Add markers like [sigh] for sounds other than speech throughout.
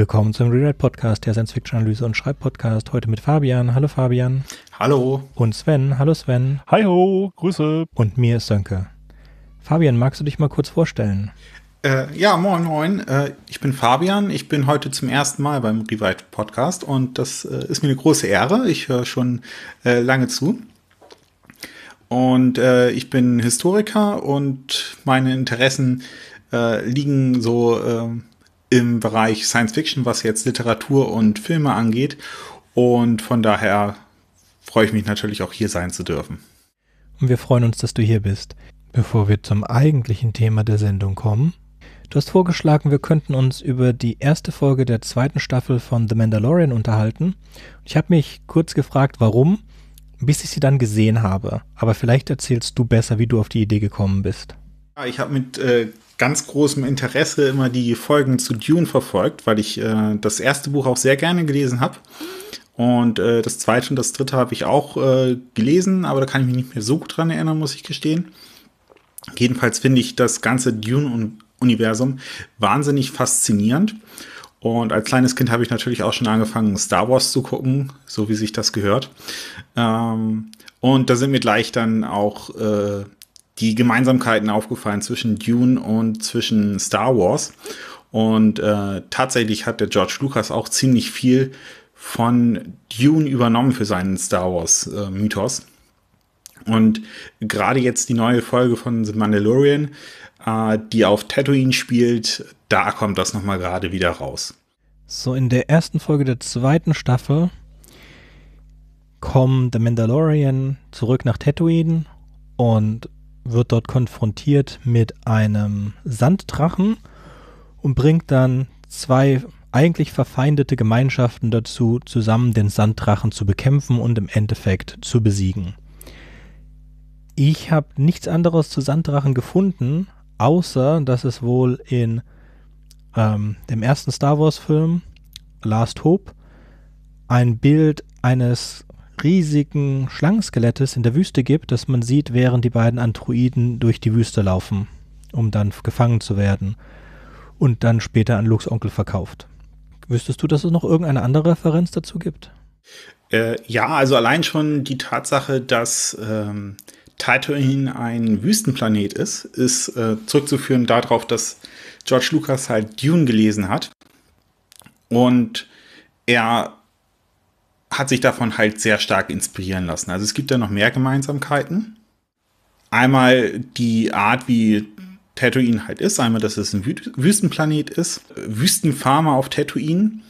Willkommen zum Rewrite Podcast, der Science Fiction Analyse und Schreibpodcast. Heute mit Fabian. Hallo Fabian. Hallo. Und Sven. Hallo Sven. Hi ho, Grüße. Und mir ist Sönke. Fabian, magst du dich mal kurz vorstellen? Äh, ja, moin, moin. Äh, ich bin Fabian. Ich bin heute zum ersten Mal beim Rewrite Podcast und das äh, ist mir eine große Ehre. Ich höre schon äh, lange zu. Und äh, ich bin Historiker und meine Interessen äh, liegen so ähm, im Bereich Science Fiction, was jetzt Literatur und Filme angeht. Und von daher freue ich mich natürlich auch hier sein zu dürfen. Und wir freuen uns, dass du hier bist. Bevor wir zum eigentlichen Thema der Sendung kommen, du hast vorgeschlagen, wir könnten uns über die erste Folge der zweiten Staffel von The Mandalorian unterhalten. Ich habe mich kurz gefragt, warum, bis ich sie dann gesehen habe. Aber vielleicht erzählst du besser, wie du auf die Idee gekommen bist. Ich habe mit äh, ganz großem Interesse immer die Folgen zu Dune verfolgt, weil ich äh, das erste Buch auch sehr gerne gelesen habe. Und äh, das zweite und das dritte habe ich auch äh, gelesen, aber da kann ich mich nicht mehr so gut dran erinnern, muss ich gestehen. Jedenfalls finde ich das ganze Dune-Universum wahnsinnig faszinierend. Und als kleines Kind habe ich natürlich auch schon angefangen, Star Wars zu gucken, so wie sich das gehört. Ähm, und da sind mir gleich dann auch äh, die Gemeinsamkeiten aufgefallen zwischen Dune und zwischen Star Wars. Und äh, tatsächlich hat der George Lucas auch ziemlich viel von Dune übernommen für seinen Star Wars-Mythos. Äh, und gerade jetzt die neue Folge von The Mandalorian, äh, die auf Tatooine spielt, da kommt das nochmal gerade wieder raus. So, in der ersten Folge der zweiten Staffel kommen The Mandalorian zurück nach Tatooine und wird dort konfrontiert mit einem Sanddrachen und bringt dann zwei eigentlich verfeindete Gemeinschaften dazu, zusammen den Sanddrachen zu bekämpfen und im Endeffekt zu besiegen. Ich habe nichts anderes zu Sanddrachen gefunden, außer dass es wohl in ähm, dem ersten Star Wars-Film Last Hope ein Bild eines riesigen Schlangenskelettes in der Wüste gibt, das man sieht, während die beiden Androiden durch die Wüste laufen, um dann gefangen zu werden und dann später an Lux Onkel verkauft. Wüsstest du, dass es noch irgendeine andere Referenz dazu gibt? Äh, ja, also allein schon die Tatsache, dass ähm, Tatooine ein Wüstenplanet ist, ist äh, zurückzuführen darauf, dass George Lucas halt Dune gelesen hat und er hat sich davon halt sehr stark inspirieren lassen. Also es gibt da noch mehr Gemeinsamkeiten. Einmal die Art, wie Tatooine halt ist, einmal, dass es ein Wüstenplanet ist, Wüstenfarmer auf Tatooine.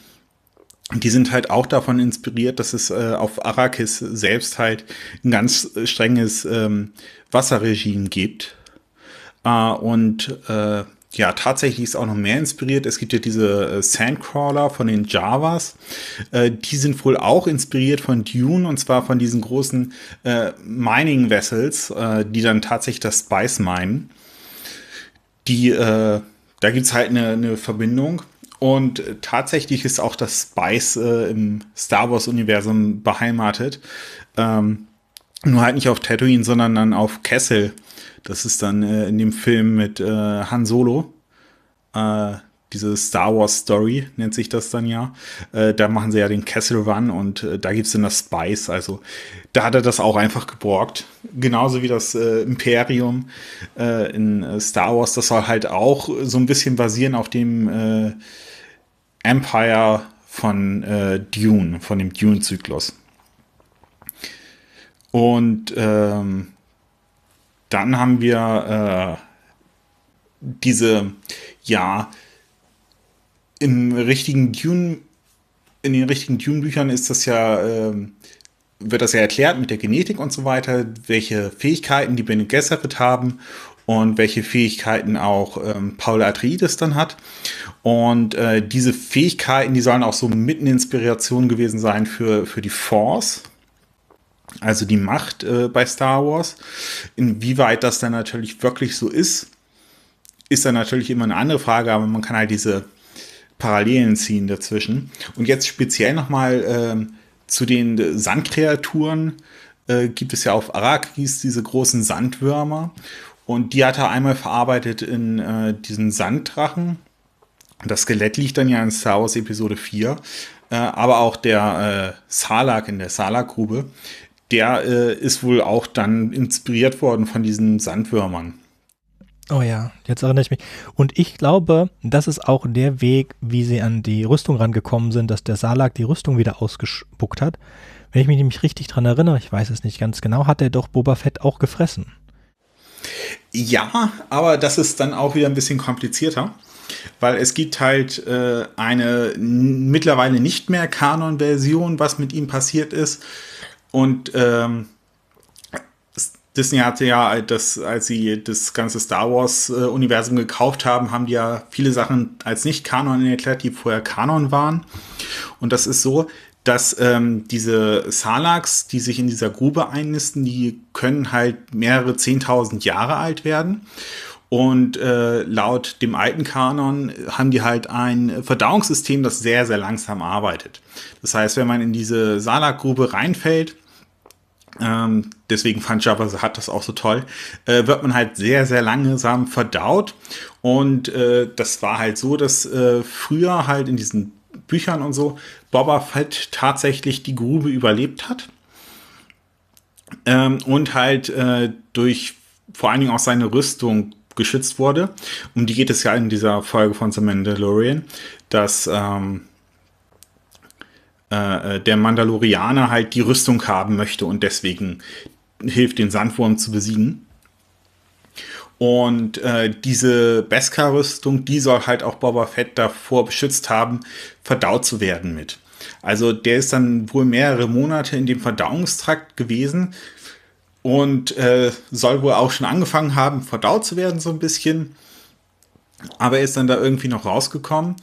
Die sind halt auch davon inspiriert, dass es äh, auf Arrakis selbst halt ein ganz äh, strenges ähm, Wasserregime gibt. Äh, und äh, ja, tatsächlich ist auch noch mehr inspiriert. Es gibt ja diese äh, Sandcrawler von den Javas. Äh, die sind wohl auch inspiriert von Dune und zwar von diesen großen äh, Mining Vessels, äh, die dann tatsächlich das Spice minen. Die, äh, da gibt es halt eine, eine, Verbindung. Und tatsächlich ist auch das Spice äh, im Star Wars-Universum beheimatet. Ähm, nur halt nicht auf Tatooine, sondern dann auf Kessel. Das ist dann äh, in dem Film mit äh, Han Solo. Äh, diese Star Wars Story nennt sich das dann ja. Äh, da machen sie ja den Castle Run und äh, da gibt es dann das Spice. Also da hat er das auch einfach geborgt. Genauso wie das äh, Imperium äh, in äh, Star Wars. Das soll halt auch so ein bisschen basieren auf dem äh, Empire von Dune, von dem Dune-Zyklus. Und ähm, dann haben wir äh, diese, ja, im richtigen Dune, in den richtigen Dune-Büchern ist das ja, äh, wird das ja erklärt mit der Genetik und so weiter, welche Fähigkeiten die Bene Gesserit haben und welche Fähigkeiten auch ähm, Paul Atreides dann hat. Und äh, diese Fähigkeiten, die sollen auch so mitten Inspiration gewesen sein für, für die Force also die Macht äh, bei Star Wars. Inwieweit das dann natürlich wirklich so ist, ist dann natürlich immer eine andere Frage, aber man kann halt diese Parallelen ziehen dazwischen. Und jetzt speziell nochmal ähm, zu den Sandkreaturen äh, gibt es ja auf Arakis diese großen Sandwürmer. Und die hat er einmal verarbeitet in äh, diesen Sanddrachen. Das Skelett liegt dann ja in Star Wars Episode 4. Äh, aber auch der äh, Salak in der Salak-Grube der äh, ist wohl auch dann inspiriert worden von diesen Sandwürmern. Oh ja, jetzt erinnere ich mich. Und ich glaube, das ist auch der Weg, wie sie an die Rüstung rangekommen sind, dass der Salak die Rüstung wieder ausgespuckt hat. Wenn ich mich nämlich richtig dran erinnere, ich weiß es nicht ganz genau, hat er doch Boba Fett auch gefressen. Ja, aber das ist dann auch wieder ein bisschen komplizierter, weil es gibt halt äh, eine mittlerweile nicht mehr Kanon-Version, was mit ihm passiert ist. Und ähm, Disney hatte ja, das, als sie das ganze Star Wars-Universum äh, gekauft haben, haben die ja viele Sachen als nicht Kanon erklärt, die vorher Kanon waren. Und das ist so, dass ähm, diese Salaks, die sich in dieser Grube einnisten, die können halt mehrere 10.000 Jahre alt werden. Und äh, laut dem alten Kanon haben die halt ein Verdauungssystem, das sehr, sehr langsam arbeitet. Das heißt, wenn man in diese Salakgrube reinfällt, ähm, deswegen fand Java hat das auch so toll. Äh, wird man halt sehr, sehr langsam verdaut. Und äh, das war halt so, dass äh, früher halt in diesen Büchern und so Boba Fett tatsächlich die Grube überlebt hat. Ähm, und halt äh, durch vor allen Dingen auch seine Rüstung geschützt wurde. Um die geht es ja in dieser Folge von The Mandalorian, dass ähm, äh, der Mandalorianer halt die Rüstung haben möchte und deswegen hilft, den Sandwurm zu besiegen. Und äh, diese Beskar-Rüstung, die soll halt auch Boba Fett davor beschützt haben, verdaut zu werden mit. Also der ist dann wohl mehrere Monate in dem Verdauungstrakt gewesen und äh, soll wohl auch schon angefangen haben, verdaut zu werden so ein bisschen. Aber er ist dann da irgendwie noch rausgekommen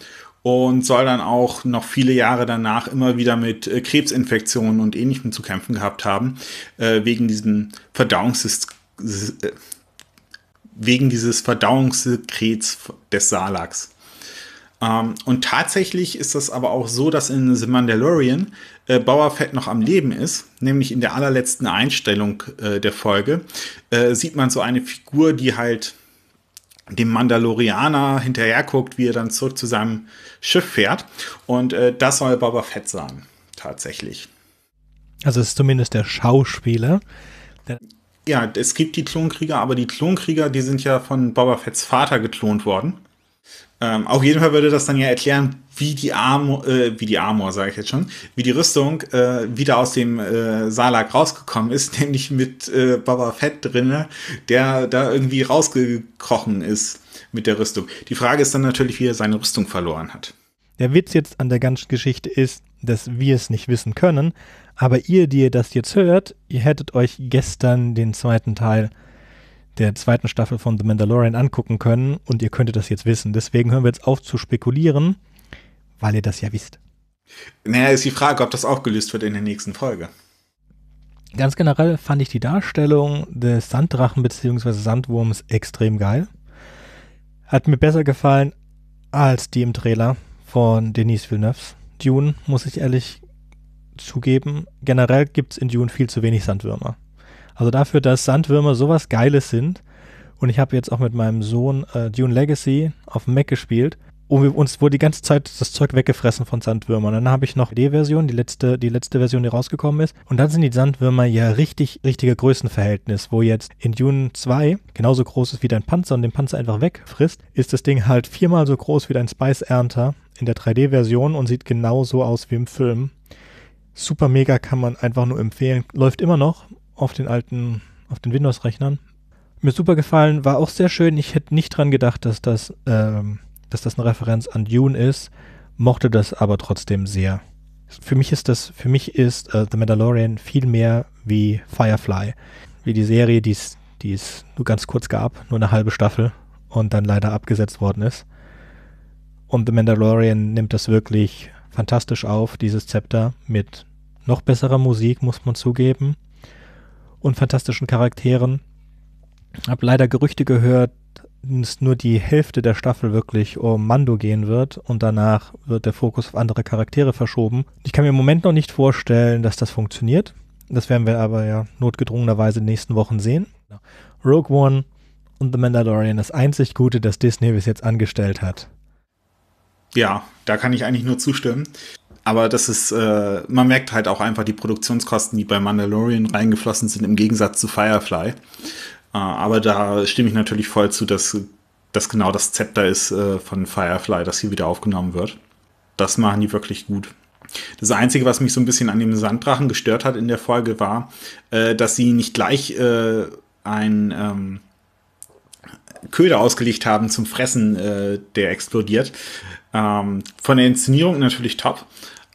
und soll dann auch noch viele Jahre danach immer wieder mit äh, Krebsinfektionen und ähnlichem zu kämpfen gehabt haben, äh, wegen diesem Verdauungssystem äh, wegen dieses Verdauungssekrets des Salaks. Ähm, und tatsächlich ist das aber auch so, dass in The Mandalorian äh, Boba Fett noch am Leben ist, nämlich in der allerletzten Einstellung äh, der Folge äh, sieht man so eine Figur, die halt dem Mandalorianer hinterherguckt, wie er dann zurück zu seinem Schiff fährt. Und äh, das soll Boba Fett sein, tatsächlich. Also es ist zumindest der Schauspieler. Der ja, es gibt die Klonkrieger, aber die Klonkrieger, die sind ja von Boba Fetts Vater geklont worden. Ähm, auf jeden Fall würde das dann ja erklären, wie die Armor, äh, wie die Armor, sage ich jetzt schon, wie die Rüstung äh, wieder aus dem äh, Salak rausgekommen ist, [laughs] nämlich mit äh, Boba Fett drinne, der da irgendwie rausgekrochen ist mit der Rüstung. Die Frage ist dann natürlich, wie er seine Rüstung verloren hat. Der Witz jetzt an der ganzen Geschichte ist, dass wir es nicht wissen können, aber ihr, die ihr das jetzt hört, ihr hättet euch gestern den zweiten Teil äh, der zweiten Staffel von The Mandalorian angucken können und ihr könntet das jetzt wissen. Deswegen hören wir jetzt auf zu spekulieren, weil ihr das ja wisst. Naja, ist die Frage, ob das auch gelöst wird in der nächsten Folge. Ganz generell fand ich die Darstellung des Sanddrachen bzw. Sandwurms extrem geil. Hat mir besser gefallen als die im Trailer von Denise Villeneuve. Dune, muss ich ehrlich zugeben, generell gibt es in Dune viel zu wenig Sandwürmer. Also dafür, dass Sandwürmer sowas Geiles sind. Und ich habe jetzt auch mit meinem Sohn äh, Dune Legacy auf dem Mac gespielt. Und wir, uns wurde die ganze Zeit das Zeug weggefressen von Sandwürmern. Dann habe ich noch die version die letzte, die letzte Version, die rausgekommen ist. Und dann sind die Sandwürmer ja richtig, richtiger Größenverhältnis, wo jetzt in Dune 2 genauso groß ist wie dein Panzer und den Panzer einfach wegfrisst, ist das Ding halt viermal so groß wie dein Spice Ernter in der 3D-Version und sieht genauso aus wie im Film. Super mega kann man einfach nur empfehlen. Läuft immer noch auf den alten, auf den Windows-Rechnern. Mir super gefallen, war auch sehr schön. Ich hätte nicht dran gedacht, dass das, ähm, dass das eine Referenz an Dune ist, mochte das aber trotzdem sehr. Für mich ist das, für mich ist äh, The Mandalorian viel mehr wie Firefly, wie die Serie, die es nur ganz kurz gab, nur eine halbe Staffel und dann leider abgesetzt worden ist. Und The Mandalorian nimmt das wirklich fantastisch auf, dieses Zepter, mit noch besserer Musik, muss man zugeben und fantastischen Charakteren. Hab leider Gerüchte gehört, dass nur die Hälfte der Staffel wirklich um Mando gehen wird und danach wird der Fokus auf andere Charaktere verschoben. Ich kann mir im Moment noch nicht vorstellen, dass das funktioniert. Das werden wir aber ja notgedrungenerweise in den nächsten Wochen sehen. Rogue One und The Mandalorian, das einzig Gute, das Disney bis jetzt angestellt hat. Ja, da kann ich eigentlich nur zustimmen. Aber das ist, äh, man merkt halt auch einfach die Produktionskosten, die bei Mandalorian reingeflossen sind, im Gegensatz zu Firefly. Äh, aber da stimme ich natürlich voll zu, dass das genau das Zepter ist äh, von Firefly, das hier wieder aufgenommen wird. Das machen die wirklich gut. Das Einzige, was mich so ein bisschen an dem Sanddrachen gestört hat in der Folge, war, äh, dass sie nicht gleich äh, einen ähm, Köder ausgelegt haben zum Fressen, äh, der explodiert. Ähm, von der Inszenierung natürlich top,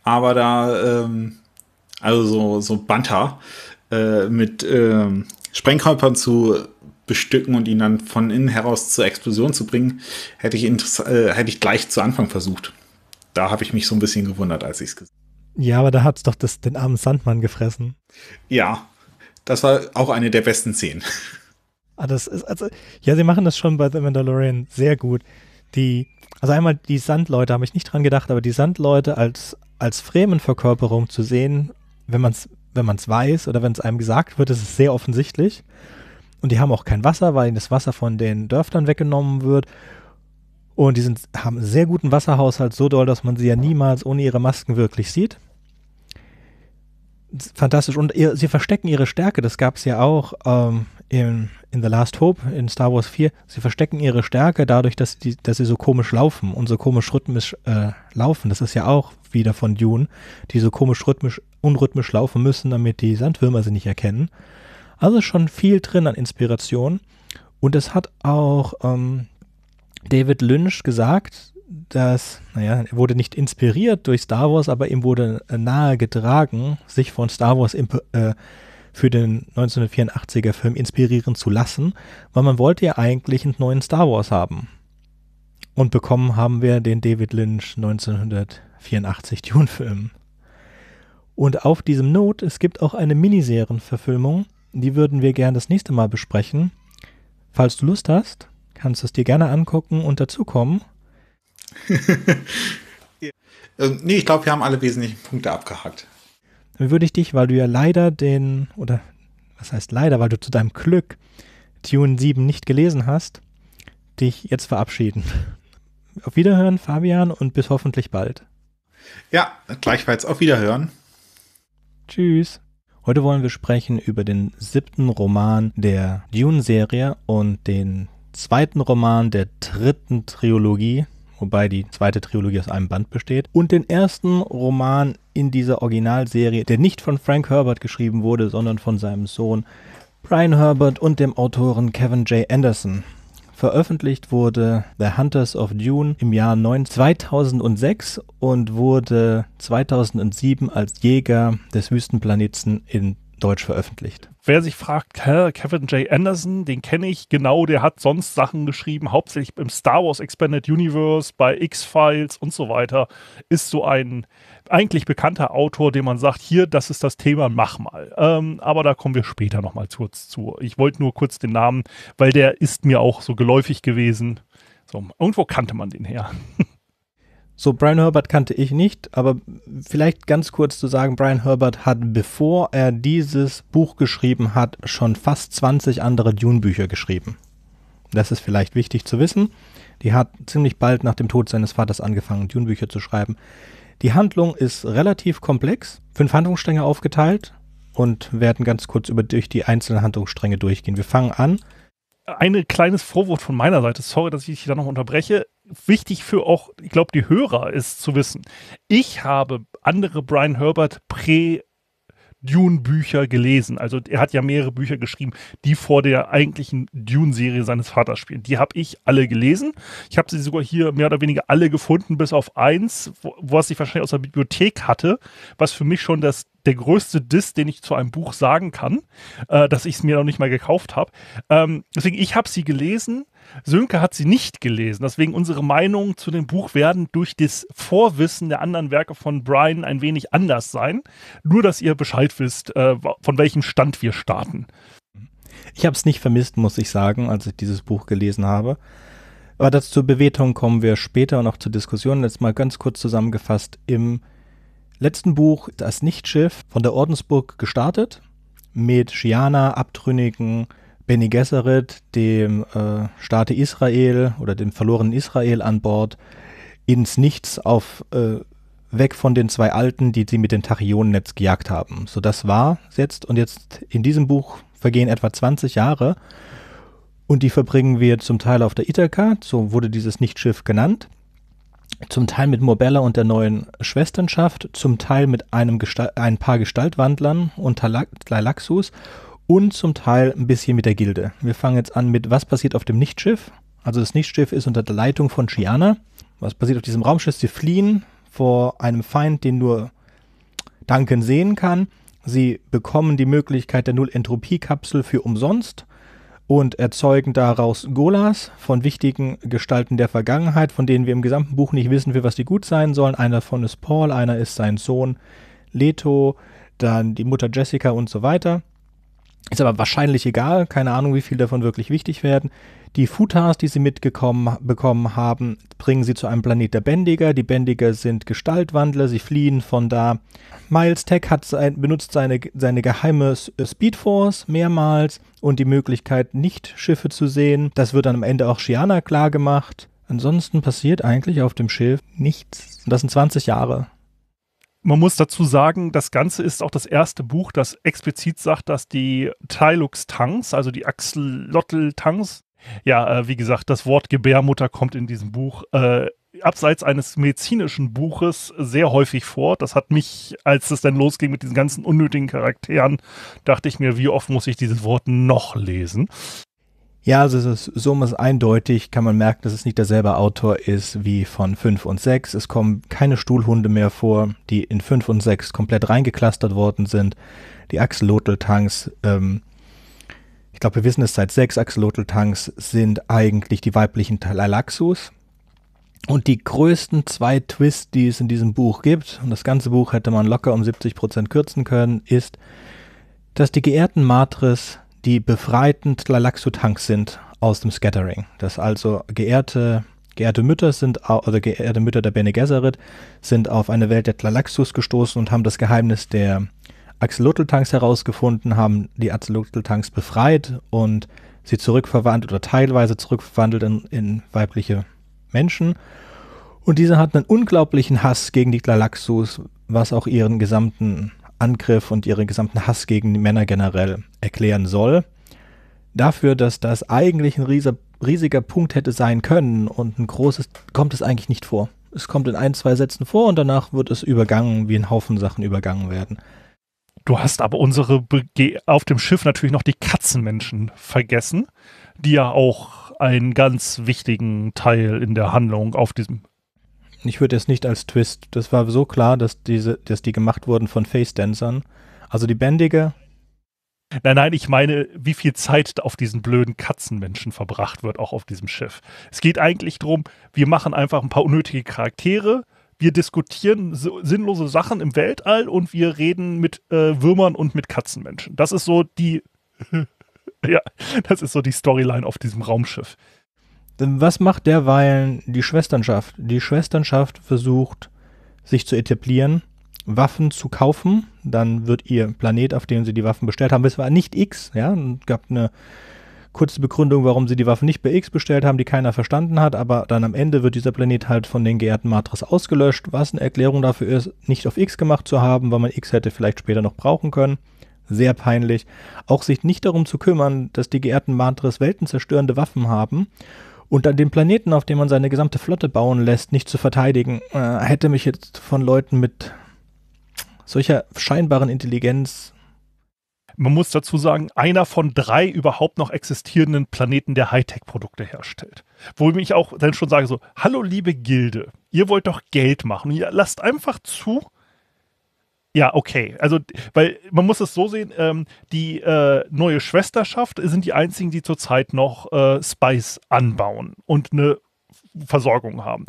aber da, ähm, also so, so Banter äh, mit ähm, Sprengkörpern zu bestücken und ihn dann von innen heraus zur Explosion zu bringen, hätte ich, äh, hätte ich gleich zu Anfang versucht. Da habe ich mich so ein bisschen gewundert, als ich es gesehen habe. Ja, aber da hat es doch das, den armen Sandmann gefressen. Ja, das war auch eine der besten Szenen. Ah, das ist, also, ja, sie machen das schon bei The Mandalorian sehr gut. Die, also einmal die Sandleute habe ich nicht dran gedacht, aber die Sandleute als, als Fremenverkörperung zu sehen, wenn man es wenn man's weiß oder wenn es einem gesagt wird, ist es sehr offensichtlich. Und die haben auch kein Wasser, weil ihnen das Wasser von den Dörfern weggenommen wird. Und die sind, haben einen sehr guten Wasserhaushalt, so doll, dass man sie ja niemals ohne ihre Masken wirklich sieht fantastisch. Und ihr, sie verstecken ihre Stärke, das gab es ja auch ähm, in, in The Last Hope, in Star Wars 4. Sie verstecken ihre Stärke dadurch, dass, die, dass sie so komisch laufen und so komisch rhythmisch äh, laufen. Das ist ja auch wieder von Dune, die so komisch rhythmisch, unrhythmisch laufen müssen, damit die Sandwürmer sie nicht erkennen. Also schon viel drin an Inspiration. Und es hat auch ähm, David Lynch gesagt, dass, naja, er wurde nicht inspiriert durch Star Wars, aber ihm wurde äh, nahe getragen, sich von Star Wars äh, für den 1984er Film inspirieren zu lassen, weil man wollte ja eigentlich einen neuen Star Wars haben. Und bekommen haben wir den David Lynch 1984 Dune-Film. Und auf diesem Note, es gibt auch eine Miniserienverfilmung, die würden wir gern das nächste Mal besprechen. Falls du Lust hast, kannst du es dir gerne angucken und dazukommen. [laughs] Ähm, nee, ich glaube, wir haben alle wesentlichen Punkte abgehakt. Dann würde ich dich, weil du ja leider den, oder was heißt leider, weil du zu deinem Glück Tune 7 nicht gelesen hast, dich jetzt verabschieden. [laughs] Auf Wiederhören, Fabian, und bis hoffentlich bald. Ja, gleichfalls auf Wiederhören. Tschüss. Heute wollen wir sprechen über den siebten Roman der Dune-Serie und den zweiten Roman der dritten Trilogie, wobei die zweite Trilogie aus einem Band besteht, und den ersten Roman in dieser Originalserie, der nicht von Frank Herbert geschrieben wurde, sondern von seinem Sohn Brian Herbert und dem Autoren Kevin J. Anderson. Veröffentlicht wurde The Hunters of Dune im Jahr 2006 und wurde 2007 als Jäger des Wüstenplaneten in Deutsch veröffentlicht. Wer sich fragt, hä, Kevin J. Anderson, den kenne ich genau, der hat sonst Sachen geschrieben, hauptsächlich im Star Wars Expanded Universe, bei X-Files und so weiter, ist so ein eigentlich bekannter Autor, dem man sagt, hier, das ist das Thema, mach mal. Ähm, aber da kommen wir später nochmal kurz zu. Ich wollte nur kurz den Namen, weil der ist mir auch so geläufig gewesen. So, irgendwo kannte man den her. [laughs] So, Brian Herbert kannte ich nicht, aber vielleicht ganz kurz zu sagen, Brian Herbert hat, bevor er dieses Buch geschrieben hat, schon fast 20 andere Dune-Bücher geschrieben. Das ist vielleicht wichtig zu wissen. Die hat ziemlich bald nach dem Tod seines Vaters angefangen, Dune-Bücher zu schreiben. Die Handlung ist relativ komplex, fünf Handlungsstränge aufgeteilt und werden ganz kurz über durch die einzelnen Handlungsstränge durchgehen. Wir fangen an. Ein kleines Vorwort von meiner Seite. Sorry, dass ich dich da noch unterbreche wichtig für auch, ich glaube, die Hörer ist zu wissen. Ich habe andere Brian Herbert prä Dune-Bücher gelesen. Also er hat ja mehrere Bücher geschrieben, die vor der eigentlichen Dune-Serie seines Vaters spielen. Die habe ich alle gelesen. Ich habe sie sogar hier mehr oder weniger alle gefunden, bis auf eins, wo, was ich wahrscheinlich aus der Bibliothek hatte, was für mich schon das, der größte Diss, den ich zu einem Buch sagen kann, äh, dass ich es mir noch nicht mal gekauft habe. Ähm, deswegen, ich habe sie gelesen Sönke hat sie nicht gelesen. Deswegen unsere Meinungen zu dem Buch werden durch das Vorwissen der anderen Werke von Brian ein wenig anders sein. Nur, dass ihr Bescheid wisst, äh, von welchem Stand wir starten. Ich habe es nicht vermisst, muss ich sagen, als ich dieses Buch gelesen habe. Aber das zur Bewertung kommen wir später und auch zur Diskussion. Jetzt mal ganz kurz zusammengefasst im letzten Buch Das Nichtschiff von der Ordensburg gestartet mit Shiana, abtrünnigen Beni Gesserit, dem äh, Staate Israel oder dem verlorenen Israel an Bord, ins Nichts auf äh, weg von den zwei Alten, die sie mit dem Tachyonennetz gejagt haben. So, das war jetzt und jetzt in diesem Buch vergehen etwa 20 Jahre und die verbringen wir zum Teil auf der Ithaka, so wurde dieses Nichtschiff genannt, zum Teil mit Morbella und der neuen Schwesternschaft, zum Teil mit einem Gestalt, ein paar Gestaltwandlern unter und Talaxus und zum Teil ein bisschen mit der Gilde. Wir fangen jetzt an mit, was passiert auf dem Nichtschiff. Also das Nichtschiff ist unter der Leitung von Shiana. Was passiert auf diesem Raumschiff? Sie fliehen vor einem Feind, den nur Duncan sehen kann. Sie bekommen die Möglichkeit der Null-Entropie-Kapsel für umsonst und erzeugen daraus Golas von wichtigen Gestalten der Vergangenheit, von denen wir im gesamten Buch nicht wissen, für was die gut sein sollen. Einer davon ist Paul, einer ist sein Sohn Leto, dann die Mutter Jessica und so weiter. Ist aber wahrscheinlich egal, keine Ahnung, wie viel davon wirklich wichtig werden. Die Futas, die sie mitgekommen bekommen haben, bringen sie zu einem Planet der Bändiger. Die Bändiger sind Gestaltwandler, sie fliehen von da. Miles Tech hat sein, benutzt seine, seine geheime äh, Speedforce mehrmals und die Möglichkeit, nicht Schiffe zu sehen. Das wird dann am Ende auch Shiana klargemacht. Ansonsten passiert eigentlich auf dem Schiff nichts. Und das sind 20 Jahre. Man muss dazu sagen, das Ganze ist auch das erste Buch, das explizit sagt, dass die Tylux-Tanks, also die Axolotl-Tanks, ja, äh, wie gesagt, das Wort Gebärmutter kommt in diesem Buch äh, abseits eines medizinischen Buches sehr häufig vor. Das hat mich, als es dann losging mit diesen ganzen unnötigen Charakteren, dachte ich mir, wie oft muss ich dieses Wort noch lesen? Ja, also es ist so ist eindeutig, kann man merken, dass es nicht derselbe Autor ist wie von 5 und 6. Es kommen keine Stuhlhunde mehr vor, die in 5 und 6 komplett reingeklustert worden sind. Die Axolotl-Tanks, ähm, ich glaube, wir wissen es seit 6, Axolotl-Tanks sind eigentlich die weiblichen Talalaxus. Und die größten zwei Twists, die es in diesem Buch gibt, und das ganze Buch hätte man locker um 70% kürzen können, ist, dass die geehrten Matris die befreiten Tlalaxu-Tanks sind aus dem Scattering. Das also geehrte, geehrte Mütter sind, oder geehrte Mütter der Bene Gesserit sind auf eine Welt der Tlalaxus gestoßen und haben das Geheimnis der Axolotl-Tanks herausgefunden, haben die Axolotl-Tanks befreit und sie zurückverwandelt oder teilweise zurückverwandelt in, in weibliche Menschen. Und diese hatten einen unglaublichen Hass gegen die Tlalaxus, was auch ihren gesamten Angriff und ihren gesamten Hass gegen Männer generell erklären soll. Dafür, dass das eigentlich ein riesiger, riesiger Punkt hätte sein können und ein großes, kommt es eigentlich nicht vor. Es kommt in ein, zwei Sätzen vor und danach wird es übergangen, wie ein Haufen Sachen übergangen werden. Du hast aber unsere Bege auf dem Schiff natürlich noch die Katzenmenschen vergessen, die ja auch einen ganz wichtigen Teil in der Handlung auf diesem ich würde es nicht als Twist. Das war so klar, dass diese, dass die gemacht wurden von Face-Dancern. Also die Bändige. Nein, nein, ich meine, wie viel Zeit auf diesen blöden Katzenmenschen verbracht wird, auch auf diesem Schiff. Es geht eigentlich darum, wir machen einfach ein paar unnötige Charaktere, wir diskutieren so sinnlose Sachen im Weltall und wir reden mit äh, Würmern und mit Katzenmenschen. Das ist so die [laughs] ja, das ist so die Storyline auf diesem Raumschiff. Ähm, was macht derweilen die Schwesternschaft? Die Schwesternschaft versucht, sich zu etablieren, Waffen zu kaufen. Dann wird ihr Planet, auf dem sie die Waffen bestellt haben, es war nicht X, ja, und gab eine kurze Begründung, warum sie die Waffen nicht bei X bestellt haben, die keiner verstanden hat, aber dann am Ende wird dieser Planet halt von den geehrten Matris ausgelöscht, was eine Erklärung dafür ist, nicht auf X gemacht zu haben, weil man X hätte vielleicht später noch brauchen können. Sehr peinlich. Auch sich nicht darum zu kümmern, dass die geehrten Matris weltenzerstörende Waffen haben und an dem Planeten, auf dem man seine gesamte Flotte bauen lässt, nicht zu verteidigen, äh, hätte mich jetzt von Leuten mit solcher scheinbaren Intelligenz. Man muss dazu sagen, einer von drei überhaupt noch existierenden Planeten, der Hightech-Produkte herstellt. Wo ich auch dann schon sage: so, hallo liebe Gilde, ihr wollt doch Geld machen. Ihr lasst einfach zu, ja, okay. Also, weil man muss es so sehen, ähm, die äh, neue Schwesterschaft sind die einzigen, die zurzeit noch äh, Spice anbauen und eine Versorgung haben.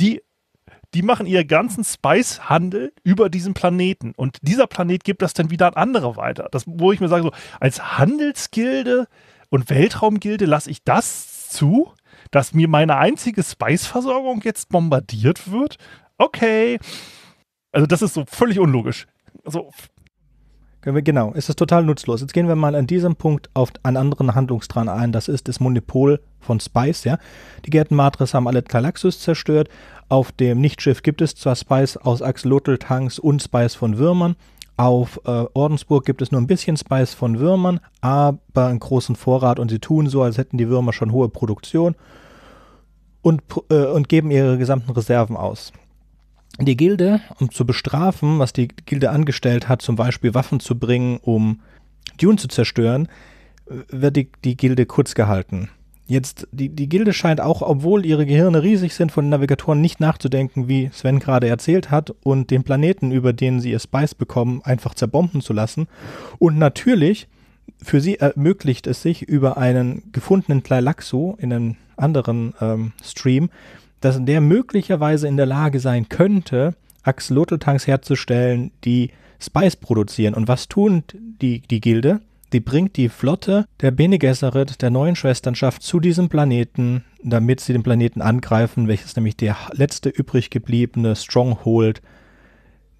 Die, die machen ihren ganzen Spice-Handel über diesen Planeten. Und dieser Planet gibt das dann wieder an andere weiter. Das, wo ich mir sage, so, als Handelsgilde und Weltraumgilde lasse ich das zu, dass mir meine einzige Spice-Versorgung jetzt bombardiert wird. Okay. Also das ist so völlig unlogisch. Also genau, es ist total nutzlos. Jetzt gehen wir mal an diesem Punkt auf einen anderen Handlungsstrang ein. Das ist das Monopol von Spice, ja. Die Matris haben alle Galaxus zerstört. Auf dem Nichtschiff gibt es zwar Spice aus Axolotl-Tanks und Spice von Würmern. Auf äh, Ordensburg gibt es nur ein bisschen Spice von Würmern, aber einen großen Vorrat und sie tun so, als hätten die Würmer schon hohe Produktion und, äh, und geben ihre gesamten Reserven aus die Gilde, um zu bestrafen, was die Gilde angestellt hat, zum Beispiel Waffen zu bringen, um Dune zu zerstören, äh, wird die, die Gilde kurz gehalten. Jetzt, die, die Gilde scheint auch, obwohl ihre Gehirne riesig sind, von den Navigatoren nicht nachzudenken, wie Sven gerade erzählt hat, und den Planeten, über den sie ihr Spice bekommen, einfach zerbomben zu lassen. Und natürlich, für sie ermöglicht es sich, über einen gefundenen Tlailaxo in einem anderen ähm, Stream dass der möglicherweise in der Lage sein könnte, Axolotl-Tanks herzustellen, die Spice produzieren. Und was tun die, die Gilde? Die bringt die Flotte der Bene Gesserit, der neuen Schwesternschaft, zu diesem Planeten, damit sie den Planeten angreifen, welches nämlich der letzte übrig gebliebene Stronghold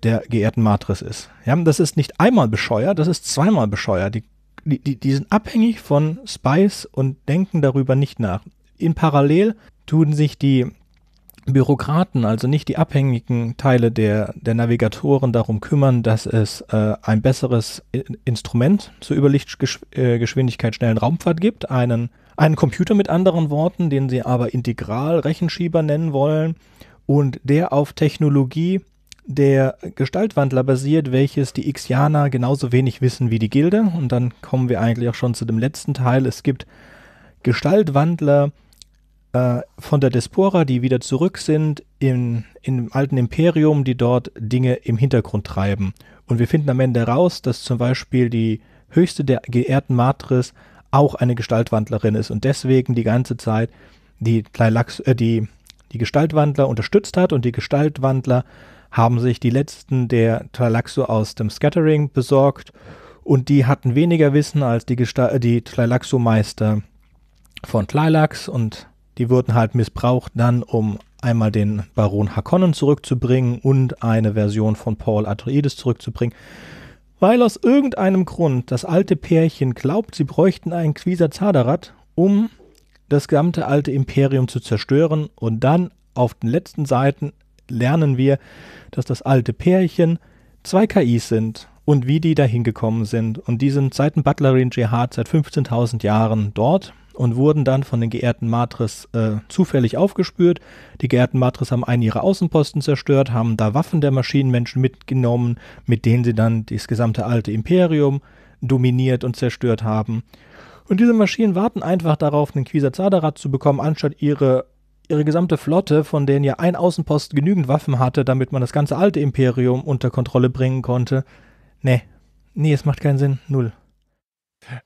der geehrten Matris ist. Ja, das ist nicht einmal bescheuert, das ist zweimal bescheuert. Die, die, die sind abhängig von Spice und denken darüber nicht nach. In Parallel tun sich die Bürokraten, also nicht die abhängigen Teile der, der Navigatoren darum kümmern, dass es äh, ein besseres äh, Instrument zur Überlichtgeschwindigkeit äh, schnellen Raumfahrt gibt, einen, einen Computer mit anderen Worten, den sie aber integral Rechenschieber nennen wollen und der auf Technologie der Gestaltwandler basiert, welches die Xianer genauso wenig wissen wie die Gilde. Und dann kommen wir eigentlich auch schon zu dem letzten Teil. Es gibt Gestaltwandler, äh, von der Despora, die wieder zurück sind in, im alten Imperium, die dort Dinge im Hintergrund treiben. Und wir finden am Ende raus, dass zum Beispiel die höchste der geehrten Matris auch eine Gestaltwandlerin ist und deswegen die ganze Zeit die, äh, die, die Gestaltwandler unterstützt hat und die Gestaltwandler haben sich die letzten der Tleilaxo aus dem Scattering besorgt und die hatten weniger Wissen als die, äh, die Tleilaxo-Meister von Tleilax und die wurden halt missbraucht dann, um einmal den Baron Hakonnen zurückzubringen und eine Version von Paul Atreides zurückzubringen, weil aus irgendeinem Grund das alte Pärchen glaubt, sie bräuchten ein Quiser Zadarat, um das gesamte alte Imperium zu zerstören und dann auf den letzten Seiten lernen wir, dass das alte Pärchen zwei KIs sind und wie die dahin gekommen sind und die sind seit dem Butlerin Jihad seit 15.000 Jahren dort und wurden dann von den geehrten Matres äh, zufällig aufgespürt. Die geehrten Matres haben einen ihrer Außenposten zerstört, haben da Waffen der Maschinenmenschen mitgenommen, mit denen sie dann das gesamte alte Imperium dominiert und zerstört haben. Und diese Maschinen warten einfach darauf, einen Quisa Zadarat zu bekommen, anstatt ihre, ihre gesamte Flotte, von denen ja ein Außenpost genügend Waffen hatte, damit man das ganze alte Imperium unter Kontrolle bringen konnte. Nee, nee, es macht keinen Sinn. Null.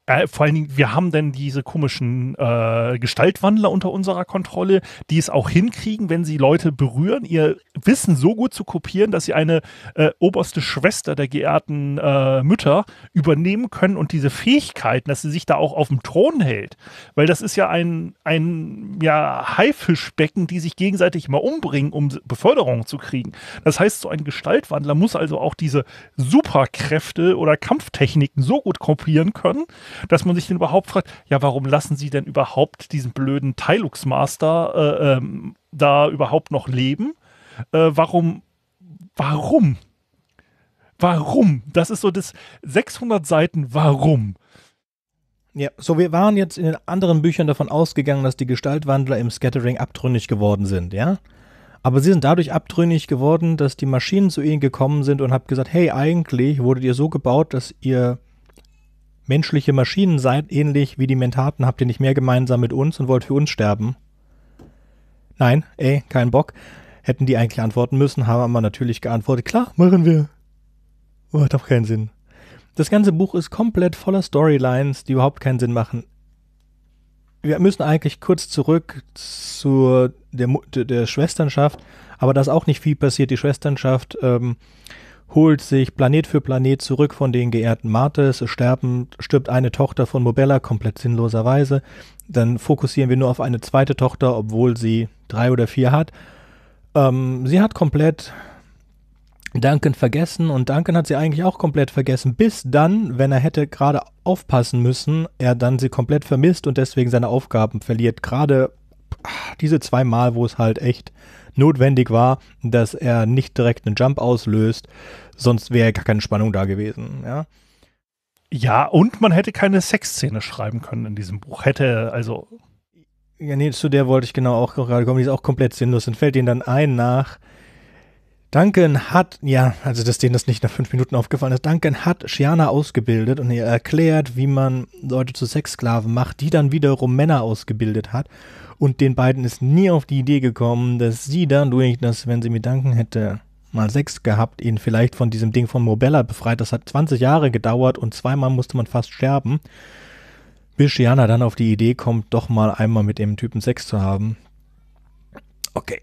Äh, vor allen Dingen, wir haben denn diese komischen äh, Gestaltwandler unter unserer Kontrolle, die es auch hinkriegen, wenn sie Leute berühren, ihr Wissen so gut zu kopieren, dass sie eine äh, oberste Schwester der geehrten äh, Mütter übernehmen können und diese Fähigkeiten, dass sie sich da auch auf dem Thron hält. Weil das ist ja ein, ein ja, Haifischbecken, die sich gegenseitig immer umbringen, um Beförderung zu kriegen. Das heißt, so ein Gestaltwandler muss also auch diese Superkräfte oder Kampftechniken so gut kopieren können, dass man sich denn überhaupt fragt, ja, warum lassen sie denn überhaupt diesen blöden Tilux Master äh, ähm, da überhaupt noch leben? Äh, warum? Warum? Warum? Das ist so das 600 Seiten Warum. Ja, so wir waren jetzt in den anderen Büchern davon ausgegangen, dass die Gestaltwandler im Scattering abtrünnig geworden sind, ja? Aber sie sind dadurch abtrünnig geworden, dass die Maschinen zu ihnen gekommen sind und haben gesagt, hey, eigentlich wurdet ihr so gebaut, dass ihr menschliche Maschinen seid, ähnlich wie die Mentaten, habt ihr nicht mehr gemeinsam mit uns und wollt für uns sterben? Nein, ey, kein Bock. Hätten die eigentlich antworten müssen, haben aber natürlich geantwortet, klar, machen wir. Oh, hat doch keinen Sinn. Das ganze Buch ist komplett voller Storylines, die überhaupt keinen Sinn machen. Wir müssen eigentlich kurz zurück zur der, der Schwesternschaft, aber da ist auch nicht viel passiert. Die Schwesternschaft ähm, holt sich Planet für Planet zurück von den geehrten Martes. sterben, stirbt eine Tochter von Mobella komplett sinnloserweise. Dann fokussieren wir nur auf eine zweite Tochter, obwohl sie drei oder vier hat. Ähm, sie hat komplett Duncan vergessen und Duncan hat sie eigentlich auch komplett vergessen, bis dann, wenn er hätte gerade aufpassen müssen, er dann sie komplett vermisst und deswegen seine Aufgaben verliert. Gerade ah, diese zwei Mal, wo es halt echt notwendig war, dass er nicht direkt einen Jump auslöst, sonst wäre gar keine Spannung da gewesen, ja. Ja, und man hätte keine Sexszene schreiben können in diesem Buch. Hätte, also. Ja, nee, zu der wollte ich genau auch gerade kommen. Die ist auch komplett sinnlos Dann fällt ihnen dann ein nach. Duncan hat, ja, also dass denen das nicht nach fünf Minuten aufgefallen ist, Duncan hat Shiana ausgebildet und ihr erklärt, wie man Leute zu Sexsklaven macht, die dann wiederum Männer ausgebildet hat. Und den beiden ist nie auf die Idee gekommen, dass sie dadurch, dass wenn sie mir danken hätte, mal Sex gehabt, ihn vielleicht von diesem Ding von Mobella befreit. Das hat 20 Jahre gedauert und zweimal musste man fast sterben. Bis Shiana dann auf die Idee kommt, doch mal einmal mit dem Typen Sex zu haben. Okay.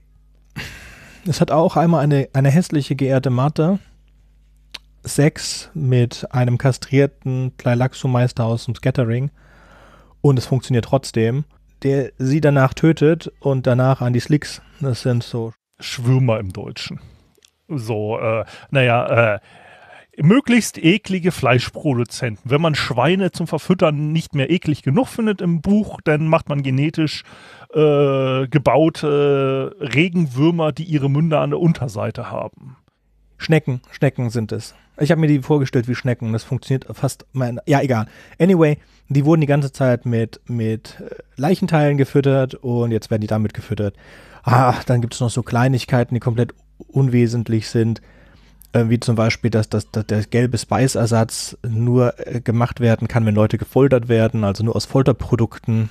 Es hat auch einmal eine, eine hässliche geehrte Matte. Sex mit einem kastrierten Tleilaxo-Meister aus dem Scattering. Und es funktioniert trotzdem der sie danach tötet und danach an die Slicks. Das sind so. Schwürmer im Deutschen. So, äh, naja, äh, möglichst eklige Fleischproduzenten. Wenn man Schweine zum Verfüttern nicht mehr eklig genug findet im Buch, dann macht man genetisch äh, gebaute äh, Regenwürmer, die ihre Münder an der Unterseite haben. Schnecken, Schnecken sind es. Ich habe mir die vorgestellt wie Schnecken. Das funktioniert fast. Mein, ja, egal. Anyway, die wurden die ganze Zeit mit, mit äh, Leichenteilen gefüttert und jetzt werden die damit gefüttert. Ah, dann gibt es noch so Kleinigkeiten, die komplett unwesentlich sind. Äh, wie zum Beispiel, dass, dass, dass der gelbe Spice-Ersatz nur äh, gemacht werden kann, wenn Leute gefoltert werden, also nur aus Folterprodukten.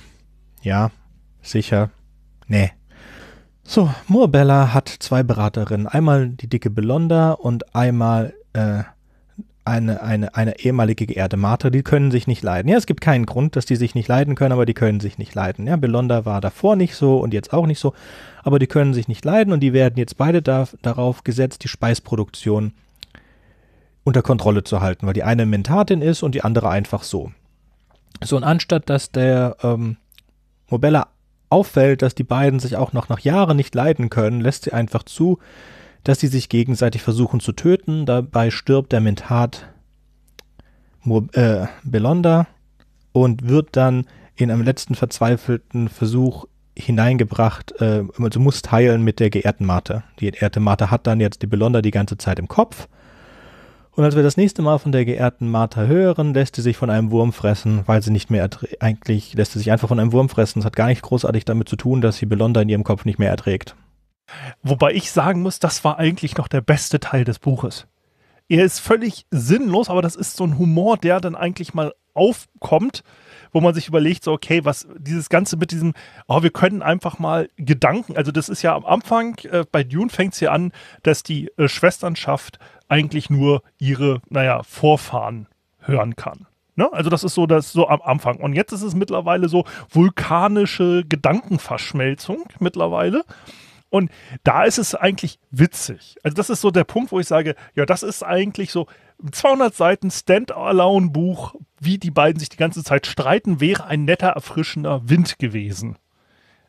Ja, sicher. Nee. So, Moorbella hat zwei Beraterinnen. Einmal die dicke Belonda und einmal äh, eine, eine, eine ehemalige geehrte Marter, die können sich nicht leiden. Ja, es gibt keinen Grund, dass die sich nicht leiden können, aber die können sich nicht leiden. Ja, Belonda war davor nicht so und jetzt auch nicht so, aber die können sich nicht leiden und die werden jetzt beide da, darauf gesetzt, die Speisproduktion unter Kontrolle zu halten, weil die eine Mentatin ist und die andere einfach so. So, und anstatt dass der ähm, Mobella auffällt, dass die beiden sich auch noch nach Jahren nicht leiden können, lässt sie einfach zu, dass sie sich gegenseitig versuchen zu töten. Dabei stirbt der Mentat Mur äh, Belonda und wird dann in einem letzten verzweifelten Versuch hineingebracht, äh, also muss teilen mit der geehrten Mate. Die geehrte Mate hat dann jetzt die Belonda die ganze Zeit im Kopf. Und als wir das nächste Mal von der geehrten Martha hören, lässt sie sich von einem Wurm fressen, weil sie nicht mehr erträgt. eigentlich lässt sie sich einfach von einem Wurm fressen. Es hat gar nicht großartig damit zu tun, dass sie Belonda in ihrem Kopf nicht mehr erträgt. Wobei ich sagen muss, das war eigentlich noch der beste Teil des Buches. Er ist völlig sinnlos, aber das ist so ein Humor, der dann eigentlich mal aufkommt, wo man sich überlegt, so, okay, was dieses Ganze mit diesem, oh, wir können einfach mal Gedanken, also das ist ja am Anfang, äh, bei Dune fängt es hier an, dass die äh, Schwesternschaft eigentlich nur ihre, naja, Vorfahren hören kann. Ne? Also das ist so das so am Anfang. Und jetzt ist es mittlerweile so vulkanische Gedankenverschmelzung mittlerweile. Und da ist es eigentlich witzig. Also das ist so der Punkt, wo ich sage, ja, das ist eigentlich so 200 Seiten Standalone-Buch, wie die beiden sich die ganze Zeit streiten, wäre ein netter, erfrischender Wind gewesen.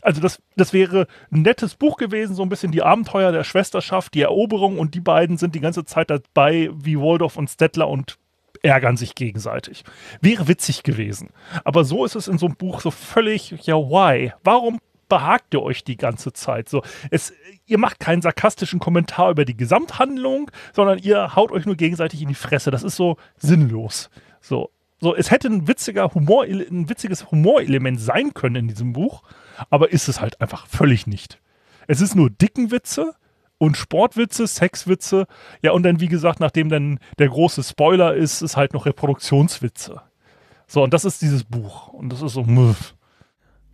Also das, das wäre ein nettes Buch gewesen, so ein bisschen die Abenteuer der Schwesterschaft, die Eroberung und die beiden sind die ganze Zeit dabei, wie Waldorf und Stettler und ärgern sich gegenseitig. Wäre witzig gewesen. Aber so ist es in so einem Buch so völlig, ja, why? Warum behagt ihr euch die ganze Zeit. So, es, ihr macht keinen sarkastischen Kommentar über die Gesamthandlung, sondern ihr haut euch nur gegenseitig in die Fresse. Das ist so sinnlos. So, so es hätte ein witziger Humor, ein witziges Humorelement sein können in diesem Buch, aber ist es halt einfach völlig nicht. Es ist nur Dickenwitze und Sportwitze, Sexwitze, ja und dann wie gesagt, nachdem dann der große Spoiler ist, ist halt noch Reproduktionswitze. So, und das ist dieses Buch. Und das ist so, mh.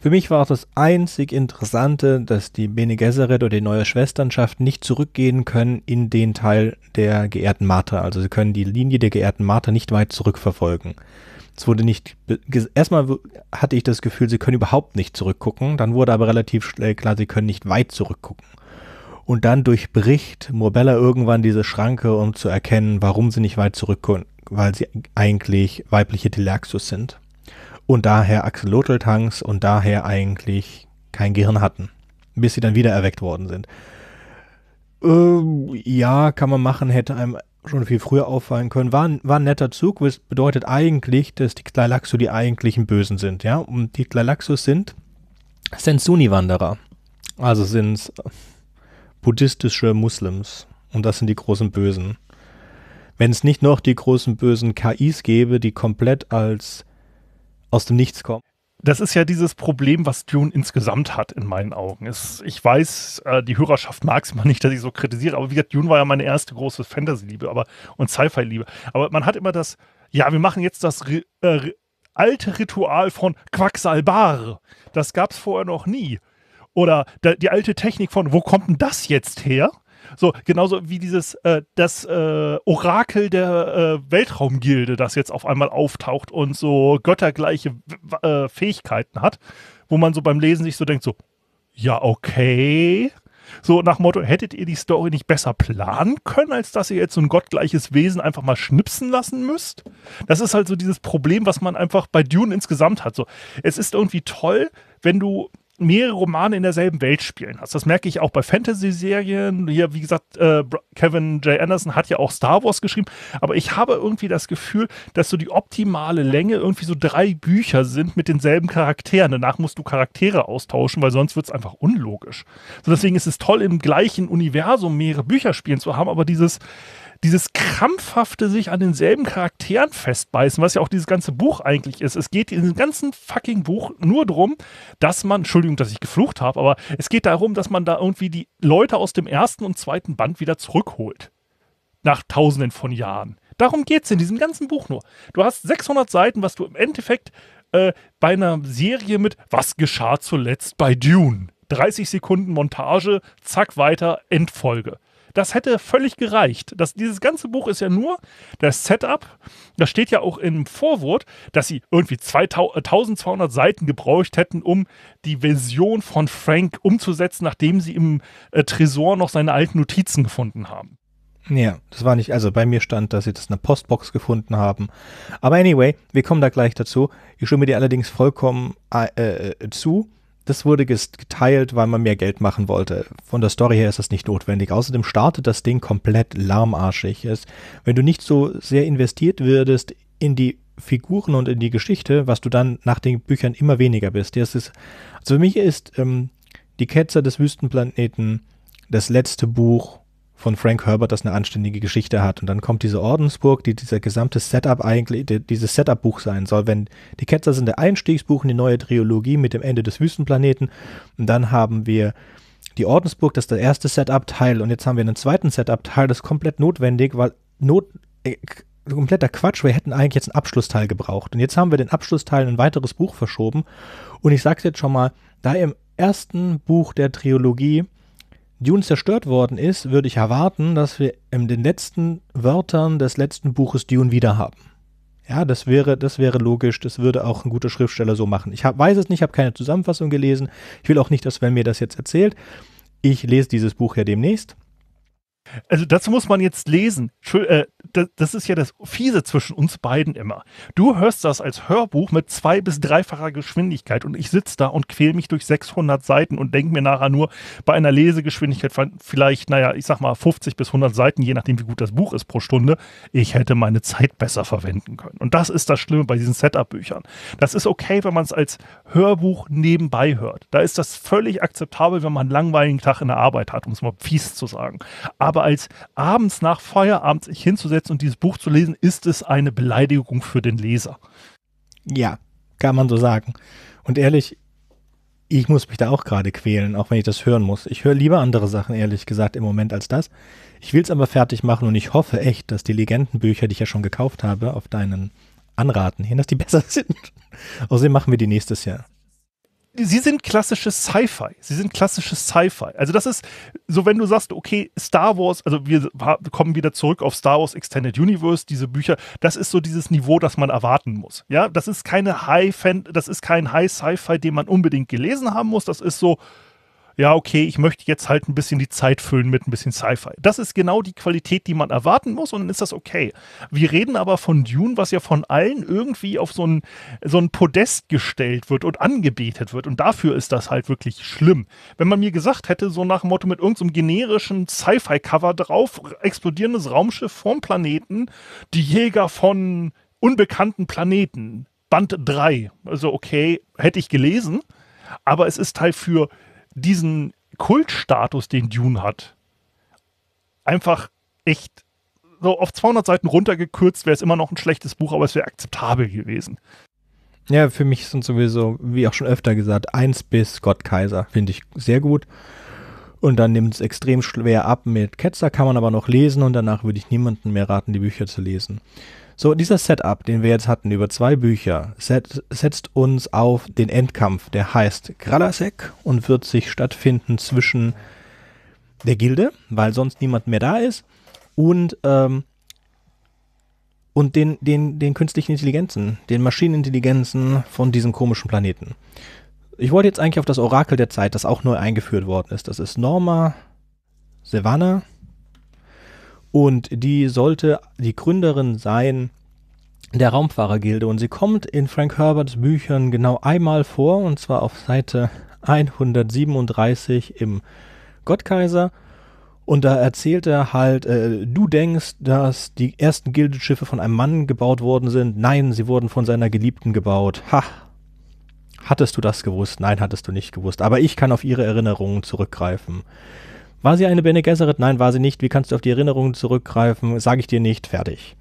Für mich war auch das einzig Interessante, dass die Bene Gesserit oder die neue Schwesternschaft nicht zurückgehen können in den Teil der geehrten Martha. Also sie können die Linie der geehrten Martha nicht weit zurückverfolgen. Es wurde nicht, erstmal hatte ich das Gefühl, sie können überhaupt nicht zurückgucken. Dann wurde aber relativ schnell klar, sie können nicht weit zurückgucken. Und dann durchbricht Morbella irgendwann diese Schranke, um zu erkennen, warum sie nicht weit zurückkommen, weil sie eigentlich weibliche Teleaxus sind und daher Axolotl-Tanks und daher eigentlich kein Gehirn hatten, bis sie dann wieder erweckt worden sind. Ähm, ja, kann man machen, hätte einem schon viel früher auffallen können. War, war ein netter Zug, was bedeutet eigentlich, dass die Tlalaxu die eigentlichen Bösen sind, ja? Und die Tlalaxus sind Sensuni-Wanderer. Also sind es buddhistische Muslims. Und das sind die großen Bösen. Wenn es nicht noch die großen bösen KIs gäbe, die komplett als aus dem Nichts kommen. Das ist ja dieses Problem, was Dune insgesamt hat, in meinen Augen. Es, ich weiß, äh, die Hörerschaft mag es immer nicht, dass ich so kritisiere, aber wie gesagt, Dune war ja meine erste große Fantasy-Liebe aber, und Sci-Fi-Liebe. Aber man hat immer das, ja, wir machen jetzt das äh, alte Ritual von Quacksalbar. Das gab es vorher noch nie. Oder die alte Technik von, wo kommt denn das jetzt her? So, genauso wie dieses, äh, das äh, Orakel der äh, Weltraumgilde, das jetzt auf einmal auftaucht und so göttergleiche äh, Fähigkeiten hat, wo man so beim Lesen sich so denkt, so, ja, okay. So nach Motto, hättet ihr die Story nicht besser planen können, als dass ihr jetzt so ein gottgleiches Wesen einfach mal schnipsen lassen müsst? Das ist halt so dieses Problem, was man einfach bei Dune insgesamt hat. So, es ist irgendwie toll, wenn du mehrere Romane in derselben Welt spielen hast. Das merke ich auch bei Fantasy-Serien. Hier, wie gesagt, äh, Kevin J. Anderson hat ja auch Star Wars geschrieben, aber ich habe irgendwie das Gefühl, dass so die optimale Länge irgendwie so drei Bücher sind mit denselben Charakteren. Danach musst du Charaktere austauschen, weil sonst wird es einfach unlogisch. So deswegen ist es toll, im gleichen Universum mehrere Bücher spielen zu haben, aber dieses dieses krampfhafte sich an denselben Charakteren festbeißen, was ja auch dieses ganze Buch eigentlich ist. Es geht in diesem ganzen fucking Buch nur darum, dass man, Entschuldigung, dass ich geflucht habe, aber es geht darum, dass man da irgendwie die Leute aus dem ersten und zweiten Band wieder zurückholt. Nach tausenden von Jahren. Darum geht es in diesem ganzen Buch nur. Du hast 600 Seiten, was du im Endeffekt äh, bei einer Serie mit Was geschah zuletzt bei Dune? 30 Sekunden Montage, zack, weiter, Endfolge. Das hätte völlig gereicht. Das, dieses ganze Buch ist ja nur das Setup. Das steht ja auch im Vorwort, dass sie irgendwie 1200 äh, Seiten gebraucht hätten, um die Version von Frank umzusetzen, nachdem sie im äh, Tresor noch seine alten Notizen gefunden haben. Ja, das war nicht, also bei mir stand, dass sie das in der Postbox gefunden haben. Aber anyway, wir kommen da gleich dazu. Ich stimme dir allerdings vollkommen äh, äh, zu das wurde geteilt, weil man mehr Geld machen wollte. Von der Story her ist das nicht notwendig. Außerdem startet das Ding komplett lahmarschig. Es, wenn du nicht so sehr investiert würdest in die Figuren und in die Geschichte, was du dann nach den Büchern immer weniger bist. Das ist, also für mich ist ähm, Die Ketzer des Wüstenplaneten das letzte Buch von Frank Herbert, das eine anständige Geschichte hat. Und dann kommt diese Ordensburg, die dieser gesamte Setup eigentlich, die, dieses Setup-Buch sein soll. Wenn die Ketzer sind der Einstiegsbuch in die neue Trilogie mit dem Ende des Wüstenplaneten. Und dann haben wir die Ordensburg, das ist der erste Setup-Teil. Und jetzt haben wir einen zweiten Setup-Teil, das ist komplett notwendig, weil not, äh, kompletter Quatsch. Wir hätten eigentlich jetzt einen Abschlussteil gebraucht. Und jetzt haben wir den Abschlussteil in ein weiteres Buch verschoben. Und ich sag's jetzt schon mal, da im ersten Buch der Trilogie Dune zerstört worden ist, würde ich erwarten, dass wir in den letzten Wörtern des letzten Buches Dune wieder haben. Ja, das wäre, das wäre logisch, das würde auch ein guter Schriftsteller so machen. Ich hab, weiß es nicht, habe keine Zusammenfassung gelesen. Ich will auch nicht, dass wenn mir das jetzt erzählt. Ich lese dieses Buch ja demnächst. Also dazu muss man jetzt lesen. Äh, das ist ja das Fiese zwischen uns beiden immer. Du hörst das als Hörbuch mit zwei- bis dreifacher Geschwindigkeit und ich sitze da und quäle mich durch 600 Seiten und denke mir nachher nur bei einer Lesegeschwindigkeit von vielleicht, naja, ich sag mal 50 bis 100 Seiten, je nachdem wie gut das Buch ist pro Stunde, ich hätte meine Zeit besser verwenden können. Und das ist das Schlimme bei diesen Setup-Büchern. Das ist okay, wenn man es als Hörbuch nebenbei hört. Da ist das völlig akzeptabel, wenn man einen langweiligen Tag in der Arbeit hat, um es mal fies zu sagen. Aber aber als abends nach Feierabend sich hinzusetzen und dieses Buch zu lesen, ist es eine Beleidigung für den Leser. Ja, kann man so sagen. Und ehrlich, ich muss mich da auch gerade quälen, auch wenn ich das hören muss. Ich höre lieber andere Sachen, ehrlich gesagt, im Moment als das. Ich will es aber fertig machen und ich hoffe echt, dass die Legendenbücher, die ich ja schon gekauft habe, auf deinen Anraten hin, dass die [laughs] besser sind. Außerdem machen wir die nächstes Jahr sie sind klassisches Sci-Fi. Sie sind klassisches Sci-Fi. Also das ist so, wenn du sagst, okay, Star Wars, also wir kommen wieder zurück auf Star Wars Extended Universe, diese Bücher, das ist so dieses Niveau, das man erwarten muss. Ja, das ist keine High Fan, das ist kein High Sci-Fi, den man unbedingt gelesen haben muss. Das ist so ja, okay, ich möchte jetzt halt ein bisschen die Zeit füllen mit ein bisschen Sci-Fi. Das ist genau die Qualität, die man erwarten muss und dann ist das okay. Wir reden aber von Dune, was ja von allen irgendwie auf so ein, so ein Podest gestellt wird und angebetet wird und dafür ist das halt wirklich schlimm. Wenn man mir gesagt hätte, so nach dem Motto mit irgendeinem so generischen Sci-Fi-Cover drauf, explodierendes Raumschiff vom Planeten, die Jäger von unbekannten Planeten, Band 3, also okay, hätte ich gelesen, aber es ist halt für diesen Kultstatus, den Dune hat, einfach echt so auf 200 Seiten runtergekürzt, wäre es immer noch ein schlechtes Buch, aber es wäre akzeptabel gewesen. Ja, für mich sind sowieso, wie auch schon öfter gesagt, 1 bis Gott Kaiser finde ich sehr gut. Und dann nimmt es extrem schwer ab mit Ketzer, kann man aber noch lesen und danach würde ich niemandem mehr raten, die Bücher zu lesen. So, dieser Setup, den wir jetzt hatten über zwei Bücher, set, setzt uns auf den Endkampf, der heißt Kralasek und wird sich stattfinden zwischen der Gilde, weil sonst niemand mehr da ist, und, ähm, und den, den, den künstlichen Intelligenzen, den Maschinenintelligenzen von diesem komischen Planeten. Ich wollte jetzt eigentlich auf das Orakel der Zeit, das auch neu eingeführt worden ist. Das ist Norma Savannah und die sollte die Gründerin sein der Raumfahrergilde. Und sie kommt in Frank Herberts Büchern genau einmal vor, und zwar auf Seite 137 im Gottkaiser. Und da erzählt er halt, äh, du denkst, dass die ersten Gildeschiffe von einem Mann gebaut worden sind. Nein, sie wurden von seiner Geliebten gebaut. Ha! Hattest du das gewusst? Nein, hattest du nicht gewusst. Aber ich kann auf ihre Erinnerungen zurückgreifen. War sie eine Bene Gesserit? Nein, war sie nicht. Wie kannst du auf die Erinnerungen zurückgreifen? Sage ich dir nicht. Fertig.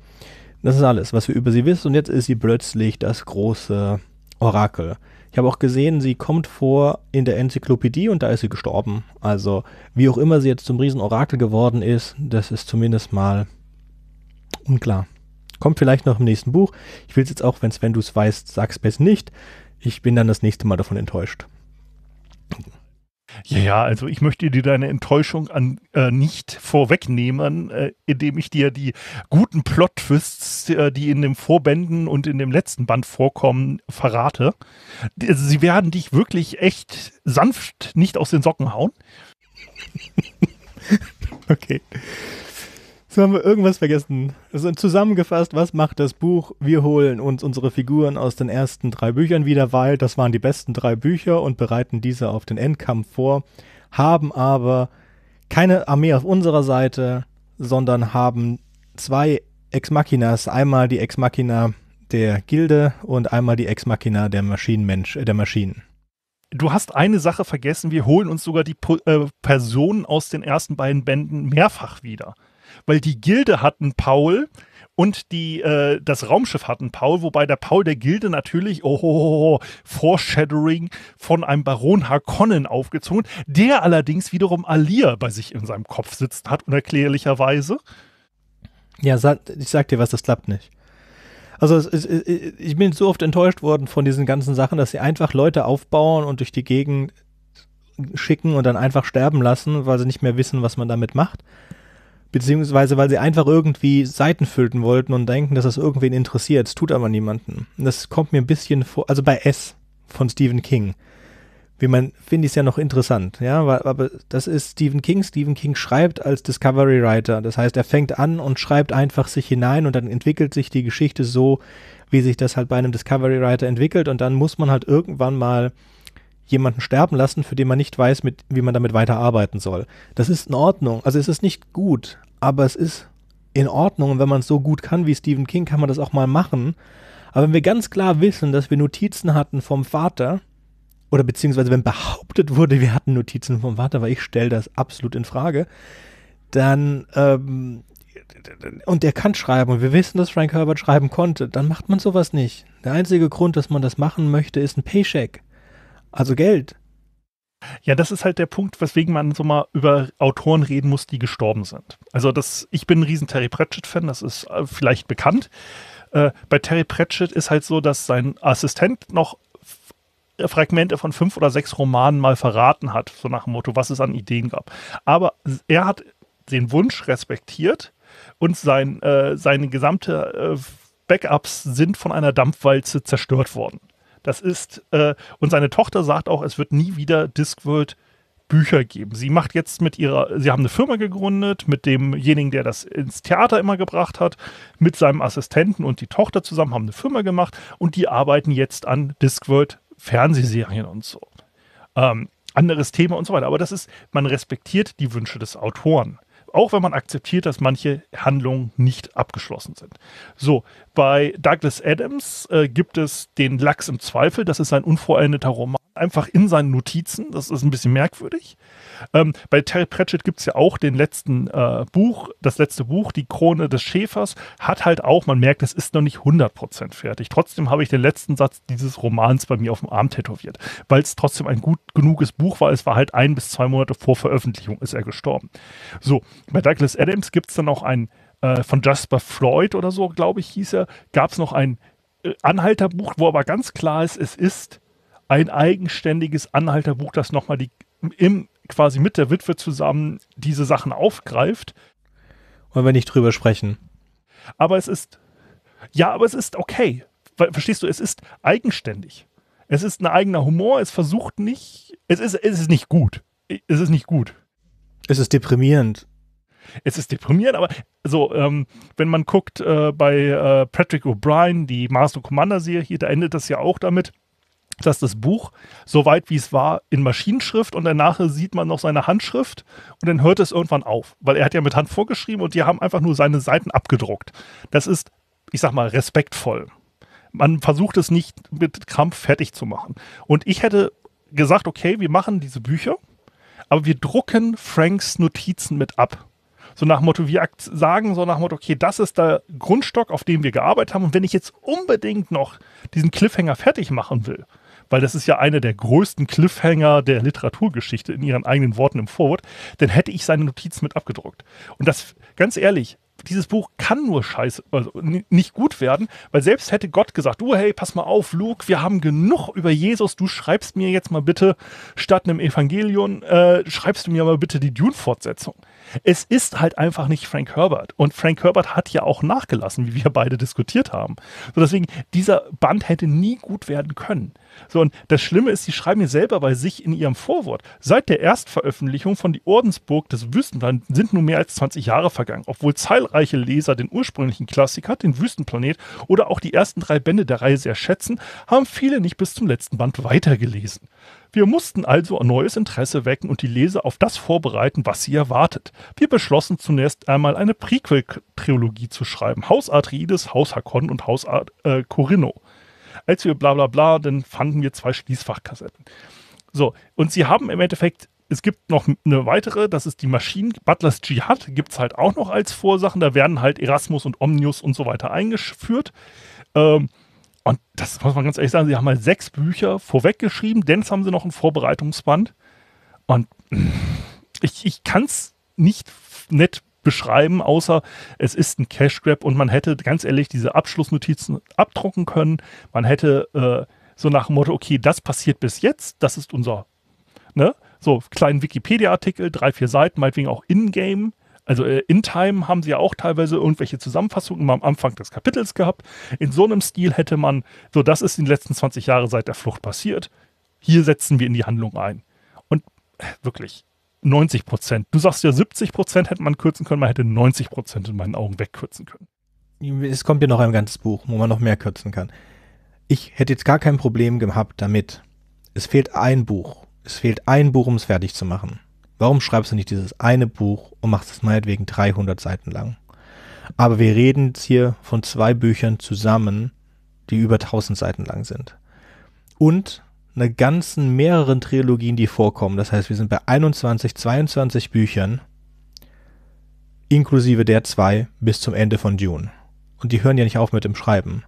Das ist alles, was wir über sie wissen. Und jetzt ist sie plötzlich das große Orakel. Ich habe auch gesehen, sie kommt vor in der Enzyklopädie und da ist sie gestorben. Also, wie auch immer sie jetzt zum Riesenorakel geworden ist, das ist zumindest mal unklar. Kommt vielleicht noch im nächsten Buch. Ich will es jetzt auch, wenn du es weißt, sag's besser nicht. Ich bin dann das nächste Mal davon enttäuscht. Ja, ja, also ich möchte dir deine Enttäuschung an, äh, nicht vorwegnehmen, äh, indem ich dir die guten Plot-Twists, äh, die in den Vorbänden und in dem letzten Band vorkommen, verrate. Also sie werden dich wirklich echt sanft nicht aus den Socken hauen. [laughs] okay. So haben wir irgendwas vergessen. Also zusammengefasst, was macht das Buch? Wir holen uns unsere Figuren aus den ersten drei Büchern wieder, weil das waren die besten drei Bücher und bereiten diese auf den Endkampf vor, haben aber keine Armee auf unserer Seite, sondern haben zwei Ex Machinas, einmal die Ex Machina der Gilde und einmal die Ex Machina der Maschinenmensch, äh, der Maschinen. Du hast eine Sache vergessen, wir holen uns sogar die äh, Personen aus den ersten beiden Bänden mehrfach wieder weil die Gilde hatten Paul und die, äh, das Raumschiff hatten Paul, wobei der Paul der Gilde natürlich, oh, oh, oh, Foreshadowing von einem Baron Harkonnen aufgezogen, der allerdings wiederum Alia bei sich in seinem Kopf sitzt hat, unerklärlicherweise. Ja, ich sag dir was, das klappt nicht. Also ist, ich bin so oft enttäuscht worden von diesen ganzen Sachen, dass sie einfach Leute aufbauen und durch die Gegend schicken und dann einfach sterben lassen, weil sie nicht mehr wissen, was man damit macht beziehungsweise weil sie einfach irgendwie Seiten füllten wollten und denken, dass das irgendwen interessiert. Es tut aber niemanden. Das kommt mir ein bisschen vor, also bei S von Stephen King. Wie man, finde ich es ja noch interessant, ja, aber das ist Stephen King. Stephen King schreibt als Discovery Writer. Das heißt, er fängt an und schreibt einfach sich hinein und dann entwickelt sich die Geschichte so, wie sich das halt bei einem Discovery Writer entwickelt und dann muss man halt irgendwann mal jemanden sterben lassen, für den man nicht weiß, mit, wie man damit weiterarbeiten soll. Das ist in Ordnung. Also es ist nicht gut, aber es ist in Ordnung. Und wenn man es so gut kann wie Stephen King, kann man das auch mal machen. Aber wenn wir ganz klar wissen, dass wir Notizen hatten vom Vater, oder beziehungsweise wenn behauptet wurde, wir hatten Notizen vom Vater, weil ich stelle das absolut in Frage, dann ähm, und der kann schreiben und wir wissen, dass Frank Herbert schreiben konnte, dann macht man sowas nicht. Der einzige Grund, dass man das machen möchte, ist ein Paycheck also Geld. Ja, das ist halt der Punkt, weswegen man so mal über Autoren reden muss, die gestorben sind. Also das, ich bin ein riesen Terry Pratchett-Fan, das ist äh, vielleicht bekannt. Äh, bei Terry Pratchett ist halt so, dass sein Assistent noch Fragmente von fünf oder sechs Romanen mal verraten hat, so nach dem Motto, was es an Ideen gab. Aber er hat den Wunsch respektiert und sein, äh, seine gesamte äh, Backups sind von einer Dampfwalze zerstört worden. Das ist, äh, und seine Tochter sagt auch, es wird nie wieder Discworld Bücher geben. Sie macht jetzt mit ihrer, sie haben eine Firma gegründet mit demjenigen, der das ins Theater immer gebracht hat, mit seinem Assistenten und die Tochter zusammen haben eine Firma gemacht und die arbeiten jetzt an Discworld Fernsehserien und so. Ähm, anderes Thema und so weiter. Aber das ist, man respektiert die Wünsche des Autoren auch wenn man akzeptiert, dass manche Handlungen nicht abgeschlossen sind. So, bei Douglas Adams äh, gibt es den Lachs im Zweifel, das ist ein unvollendeter Roman einfach in seinen Notizen. Das ist ein bisschen merkwürdig. Ähm, bei Terry Pratchett gibt es ja auch den letzten äh, Buch, das letzte Buch, Die Krone des Schäfers, hat halt auch, man merkt, es ist noch nicht 100% fertig. Trotzdem habe ich den letzten Satz dieses Romans bei mir auf dem Arm tätowiert, weil es trotzdem ein gut genuges Buch war. Es war halt ein bis zwei Monate vor Veröffentlichung ist er gestorben. So, bei Douglas Adams gibt es dann auch ein äh, von Jasper Floyd oder so, glaube ich, hieß er, gab es noch ein äh, Anhalterbuch, wo aber ganz klar ist, es ist ein eigenständiges Anhalterbuch, das nochmal die im, quasi mit der Witwe zusammen diese Sachen aufgreift. Wollen wir nicht drüber sprechen. Aber es ist, ja, aber es ist okay. Verstehst du, es ist eigenständig. Es ist ein eigener Humor, es versucht nicht, es ist, es ist nicht gut. Es ist nicht gut. Es ist deprimierend. Es ist deprimierend, aber so, ähm, wenn man guckt äh, bei äh, Patrick O'Brien, die Master Commander Serie, da endet das ja auch damit, dass das Buch, soweit wie es war, in Maschinenschrift und danach sieht man noch seine Handschrift und dann hört es irgendwann auf, weil er hat ja mit Hand vorgeschrieben und die haben einfach nur seine Seiten abgedruckt. Das ist, ich sag mal, respektvoll. Man versucht es nicht mit Krampf fertig zu machen. Und ich hätte gesagt, okay, wir machen diese Bücher, aber wir drucken Franks Notizen mit ab. So nach Motto, wir sagen so nach Motto, okay, das ist der Grundstock, auf dem wir gearbeitet haben. Und wenn ich jetzt unbedingt noch diesen Cliffhanger fertig machen will, weil das ist ja einer der größten Cliffhanger der Literaturgeschichte in ihren eigenen Worten im Vorwort, dann hätte ich seine Notiz mit abgedruckt. Und das, ganz ehrlich, dieses Buch kann nur scheiße, also nicht gut werden, weil selbst hätte Gott gesagt, du, hey, pass mal auf, Luke, wir haben genug über Jesus, du schreibst mir jetzt mal bitte, statt einem Evangelion, äh, schreibst du mir mal bitte die Dune-Fortsetzung. Es ist halt einfach nicht Frank Herbert. Und Frank Herbert hat ja auch nachgelassen, wie wir beide diskutiert haben. So deswegen, dieser Band hätte nie gut werden können. So, und das Schlimme ist, sie schreiben hier selber bei sich in ihrem Vorwort. Seit der Erstveröffentlichung von Die Ordensburg des Wüstenplaneten sind nun mehr als 20 Jahre vergangen, obwohl zahlreiche Leser den ursprünglichen Klassiker, den Wüstenplanet oder auch die ersten drei Bände der Reihe sehr schätzen, haben viele nicht bis zum letzten Band weitergelesen. Wir mussten also ein neues Interesse wecken und die Leser auf das vorbereiten, was sie erwartet. Wir beschlossen zunächst einmal eine Prequel-Trilogie zu schreiben: Haus Atreides, Haus Hakon und Haus Ar äh, Corinno als wir bla bla bla, dann fanden wir zwei Schließfachkassetten. So, und sie haben im Endeffekt, es gibt noch eine weitere, das ist die Maschinen, Butlers Jihad, gibt es halt auch noch als Vorsachen, da werden halt Erasmus und Omnius und so weiter eingeführt. Ähm, und das muss man ganz ehrlich sagen, sie haben halt sechs Bücher vorweggeschrieben, denn es haben sie noch ein Vorbereitungsband. Und ich, ich kann es nicht nett beschreiben, außer es ist ein Cash Grab und man hätte ganz ehrlich diese Abschlussnotizen abdrucken können. Man hätte äh, so nach dem Motto, okay, das passiert bis jetzt, das ist unser, ne? So, kleinen Wikipedia-Artikel, drei, vier Seiten, meinetwegen auch in-game. Also äh, in Time haben sie ja auch teilweise irgendwelche Zusammenfassungen immer am Anfang des Kapitels gehabt. In so einem Stil hätte man, so das ist in den letzten 20 Jahren seit der Flucht passiert. Hier setzen wir in die Handlung ein. Und äh, wirklich, 90 Prozent. Du sagst ja, 70 Prozent hätte man kürzen können, man hätte 90 Prozent in meinen Augen wegkürzen können. Es kommt ja noch ein ganzes Buch, wo man noch mehr kürzen kann. Ich hätte jetzt gar kein Problem gehabt damit. Es fehlt ein Buch. Es fehlt ein Buch, um es fertig zu machen. Warum schreibst du nicht dieses eine Buch und machst es meinetwegen 300 Seiten lang? Aber wir reden jetzt hier von zwei Büchern zusammen, die über 1000 Seiten lang sind. Und einer ganzen mehreren Trilogien, die vorkommen. Das heißt, wir sind bei 21, 22 Büchern, inklusive der zwei, bis zum Ende von Dune. Und die hören ja nicht auf mit dem Schreiben.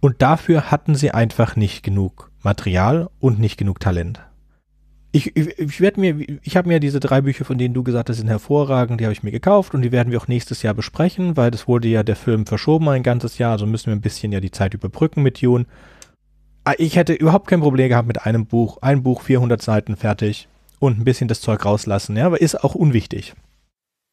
Und dafür hatten sie einfach nicht genug Material und nicht genug Talent. Ich, ich, ich mir, ich habe mir diese drei Bücher, von denen du gesagt hast, sind hervorragend, die habe ich mir gekauft und die werden wir auch nächstes Jahr besprechen, weil das wurde ja der Film verschoben ein ganzes Jahr, also müssen wir ein bisschen ja die Zeit überbrücken mit Dune. Ah, ich hätte überhaupt kein Problem gehabt mit einem Buch. Ein Buch, 400 Seiten, fertig. Und ein bisschen das Zeug rauslassen, ja, aber ist auch unwichtig.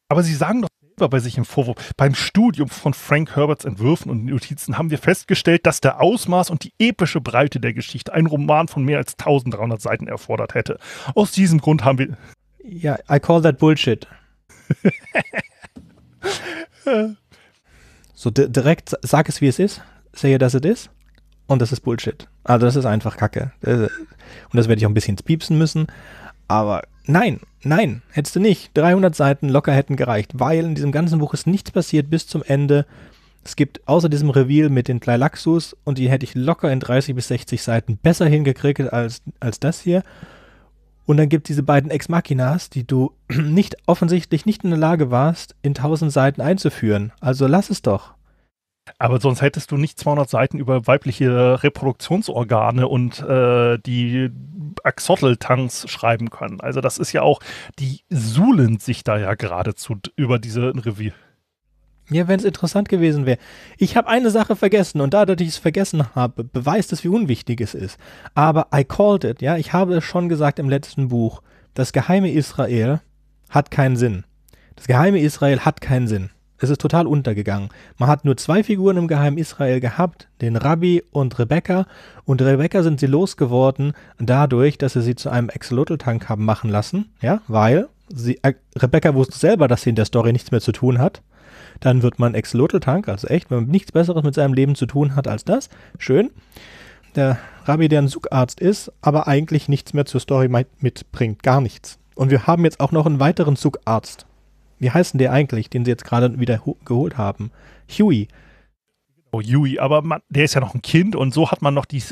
Aber Sie sagen doch selber bei sich im Vorwurf, beim Studium von Frank Herberts Entwürfen und Notizen haben wir festgestellt, dass der Ausmaß und die epische Breite der Geschichte einen Roman von mehr als 1300 Seiten erfordert hätte. Aus diesem Grund haben wir... Ja, I call that bullshit. [laughs] so direkt, sag es wie es ist, sehe, dass es ist. Und das ist Bullshit. Also das ist einfach Kacke. Äh, und das werde ich auch ein bisschen piepsen müssen. Aber nein, nein, hättest du nicht. 300 Seiten locker hätten gereicht, weil in diesem ganzen Buch ist nichts passiert bis zum Ende. Es gibt außer diesem Reveal mit den Tleilaxus und die hätte ich locker in 30 bis 60 Seiten besser hingekriegt als, als das hier. Und dann gibt es diese beiden Ex Machinas, die du [clears throat] nicht offensichtlich nicht in der Lage warst, in 1000 Seiten einzuführen. Also lass es doch. Aber sonst hättest du nicht 200 Seiten über weibliche Reproduktionsorgane und äh, die Axolotls schreiben können. Also das ist ja auch, die suhlen sich da ja geradezu über diese Revier. Ja, wenn es interessant gewesen wäre. Ich habe eine Sache vergessen und dadurch, dass ich es vergessen habe, beweist es, wie unwichtig es ist. Aber I called it, ja, ich habe es schon gesagt im letzten Buch. Das geheime Israel hat keinen Sinn. Das geheime Israel hat keinen Sinn. Es ist total untergegangen. Man hat nur zwei Figuren im geheimen Israel gehabt, den Rabbi und Rebecca. Und Rebecca sind sie losgeworden dadurch, dass sie sie zu einem exolotl tank haben machen lassen. Ja, weil sie, äh, Rebecca wusste selber, dass sie in der Story nichts mehr zu tun hat. Dann wird man exolotl tank also echt, wenn man nichts Besseres mit seinem Leben zu tun hat als das. Schön. Der Rabbi, der ein Sugarzt ist, aber eigentlich nichts mehr zur Story mitbringt. Gar nichts. Und wir haben jetzt auch noch einen weiteren Zugarzt wie heißt denn der eigentlich, den sie jetzt gerade wieder geholt haben? Huey. Oh, Huey, aber man, der ist ja noch ein Kind und so hat man noch die,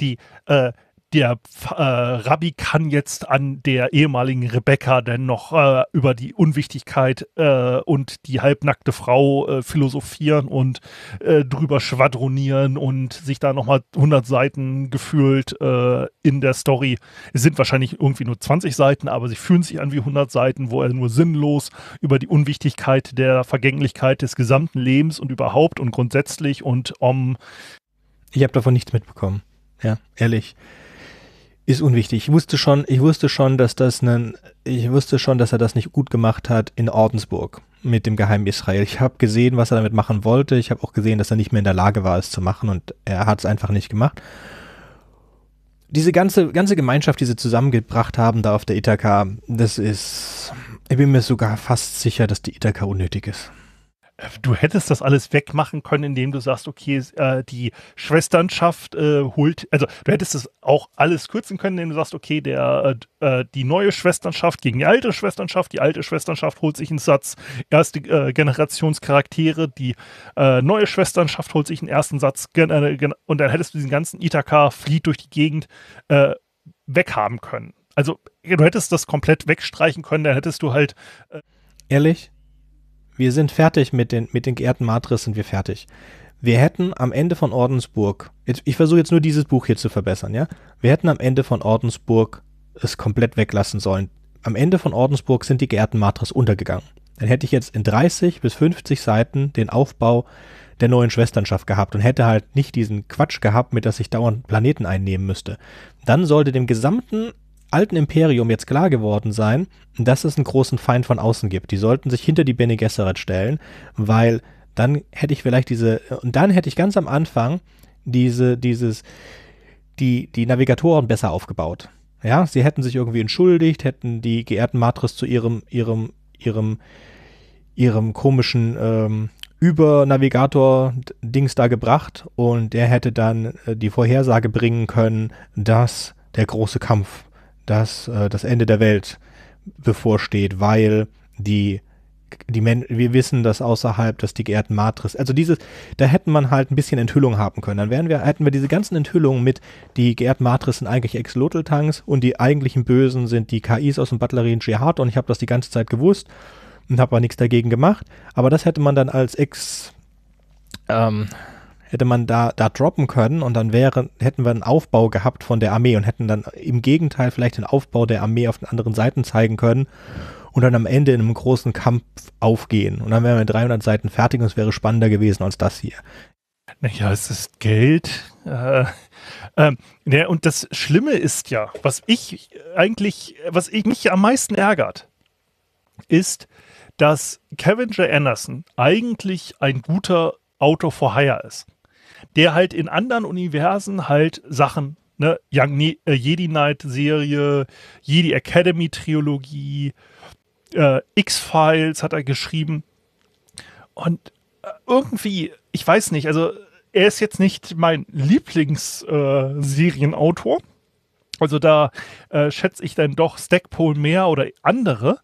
die äh, der äh, Rabbi kann jetzt an der ehemaligen Rebecca denn noch äh, über die Unwichtigkeit äh, und die halbnackte Frau äh, philosophieren und äh, drüber schwadronieren und sich da nochmal 100 Seiten gefühlt äh, in der Story. Es sind wahrscheinlich irgendwie nur 20 Seiten, aber sie fühlen sich an wie 100 Seiten, wo er nur sinnlos über die Unwichtigkeit der Vergänglichkeit des gesamten Lebens und überhaupt und grundsätzlich und um. Ich habe davon nichts mitbekommen. Ja, ehrlich ist unwichtig. Ich wusste schon, ich wusste schon, dass das einen, ich wusste schon, dass er das nicht gut gemacht hat in Ordensburg mit dem geheimen Israel. Ich habe gesehen, was er damit machen wollte. Ich habe auch gesehen, dass er nicht mehr in der Lage war, es zu machen und er hat es einfach nicht gemacht. Diese ganze, ganze Gemeinschaft, die sie zusammengebracht haben da auf der Ithaka, das ist, ich bin mir sogar fast sicher, dass die Ithaka unnötig ist. Äh, du hättest das alles wegmachen können, indem du sagst, okay, äh, die Schwesternschaft äh, holt, also du hättest es auch alles kürzen können, indem du sagst, okay, der, äh, äh die neue Schwesternschaft gegen die alte Schwesternschaft, die alte Schwesternschaft holt sich einen Satz erste Generationscharaktere, die neue Schwesternschaft holt sich einen ersten Satz und dann hättest du diesen ganzen Itaka flieht durch die Gegend weghaben können. Also du hättest das komplett wegstreichen können, dann hättest du halt... Ehrlich? wir sind fertig mit den, mit den geehrten Matris, sind wir fertig. Wir hätten am Ende von Ordensburg, jetzt, ich versuche jetzt nur dieses Buch hier zu verbessern, ja. Wir hätten am Ende von Ordensburg es komplett weglassen sollen. Am Ende von Ordensburg sind die geehrten Matris untergegangen. Dann hätte ich jetzt in 30 bis 50 Seiten den Aufbau der neuen Schwesternschaft gehabt und hätte halt nicht diesen Quatsch gehabt, mit dass ich dauernd Planeten einnehmen müsste. Dann sollte dem gesamten alten Imperium jetzt klar geworden sein, dass es einen großen Feind von außen gibt. Die sollten sich hinter die Bene Gesserit stellen, weil dann hätte ich vielleicht diese, und dann hätte ich ganz am Anfang diese, dieses, die, die Navigatoren besser aufgebaut. Ja, sie hätten sich irgendwie entschuldigt, hätten die geehrten Matris zu ihrem, ihrem, ihrem, ihrem komischen ähm, Übernavigator-Dings da gebracht und der hätte dann äh, die Vorhersage bringen können, dass der große Kampf dass äh, das Ende der Welt bevorsteht, weil die die Men wir wissen, dass außerhalb des die geehrten Matris, also dieses, da hätten man halt ein bisschen Enthüllung haben können. Dann wären wir, hätten wir diese ganzen Enthüllungen mit, die geehrten Matris sind eigentlich Ex-Lotel-Tanks und die eigentlichen Bösen sind die KIs aus dem Batlerien Jihad und ich habe das die ganze Zeit gewusst und habe aber nichts dagegen gemacht. Aber das hätte man dann als Ex, ähm, hätte man da, da droppen können und dann wäre, hätten wir einen Aufbau gehabt von der Armee und hätten dann im Gegenteil vielleicht den Aufbau der Armee auf den anderen Seiten zeigen können und dann am Ende in einem großen Kampf aufgehen. Und dann wären wir mit 300 Seiten fertig und es wäre spannender gewesen als das hier. Naja, es ist Geld. Äh, ähm, ja, und das Schlimme ist ja, was ich eigentlich, was ich mich am meisten ärgert, ist, dass Kevin J. Anderson eigentlich ein guter Autor for Hire ist der halt in anderen Universen halt Sachen, ne, Young, ne äh, Jedi Knight Serie, Jedi Academy Trilogie, äh, X-Files hat er geschrieben. Und äh, irgendwie, ich weiß nicht, also er ist jetzt nicht mein Lieblingsserienautor. Äh, also da äh, schätze ich dann doch Stackpole mehr oder andere.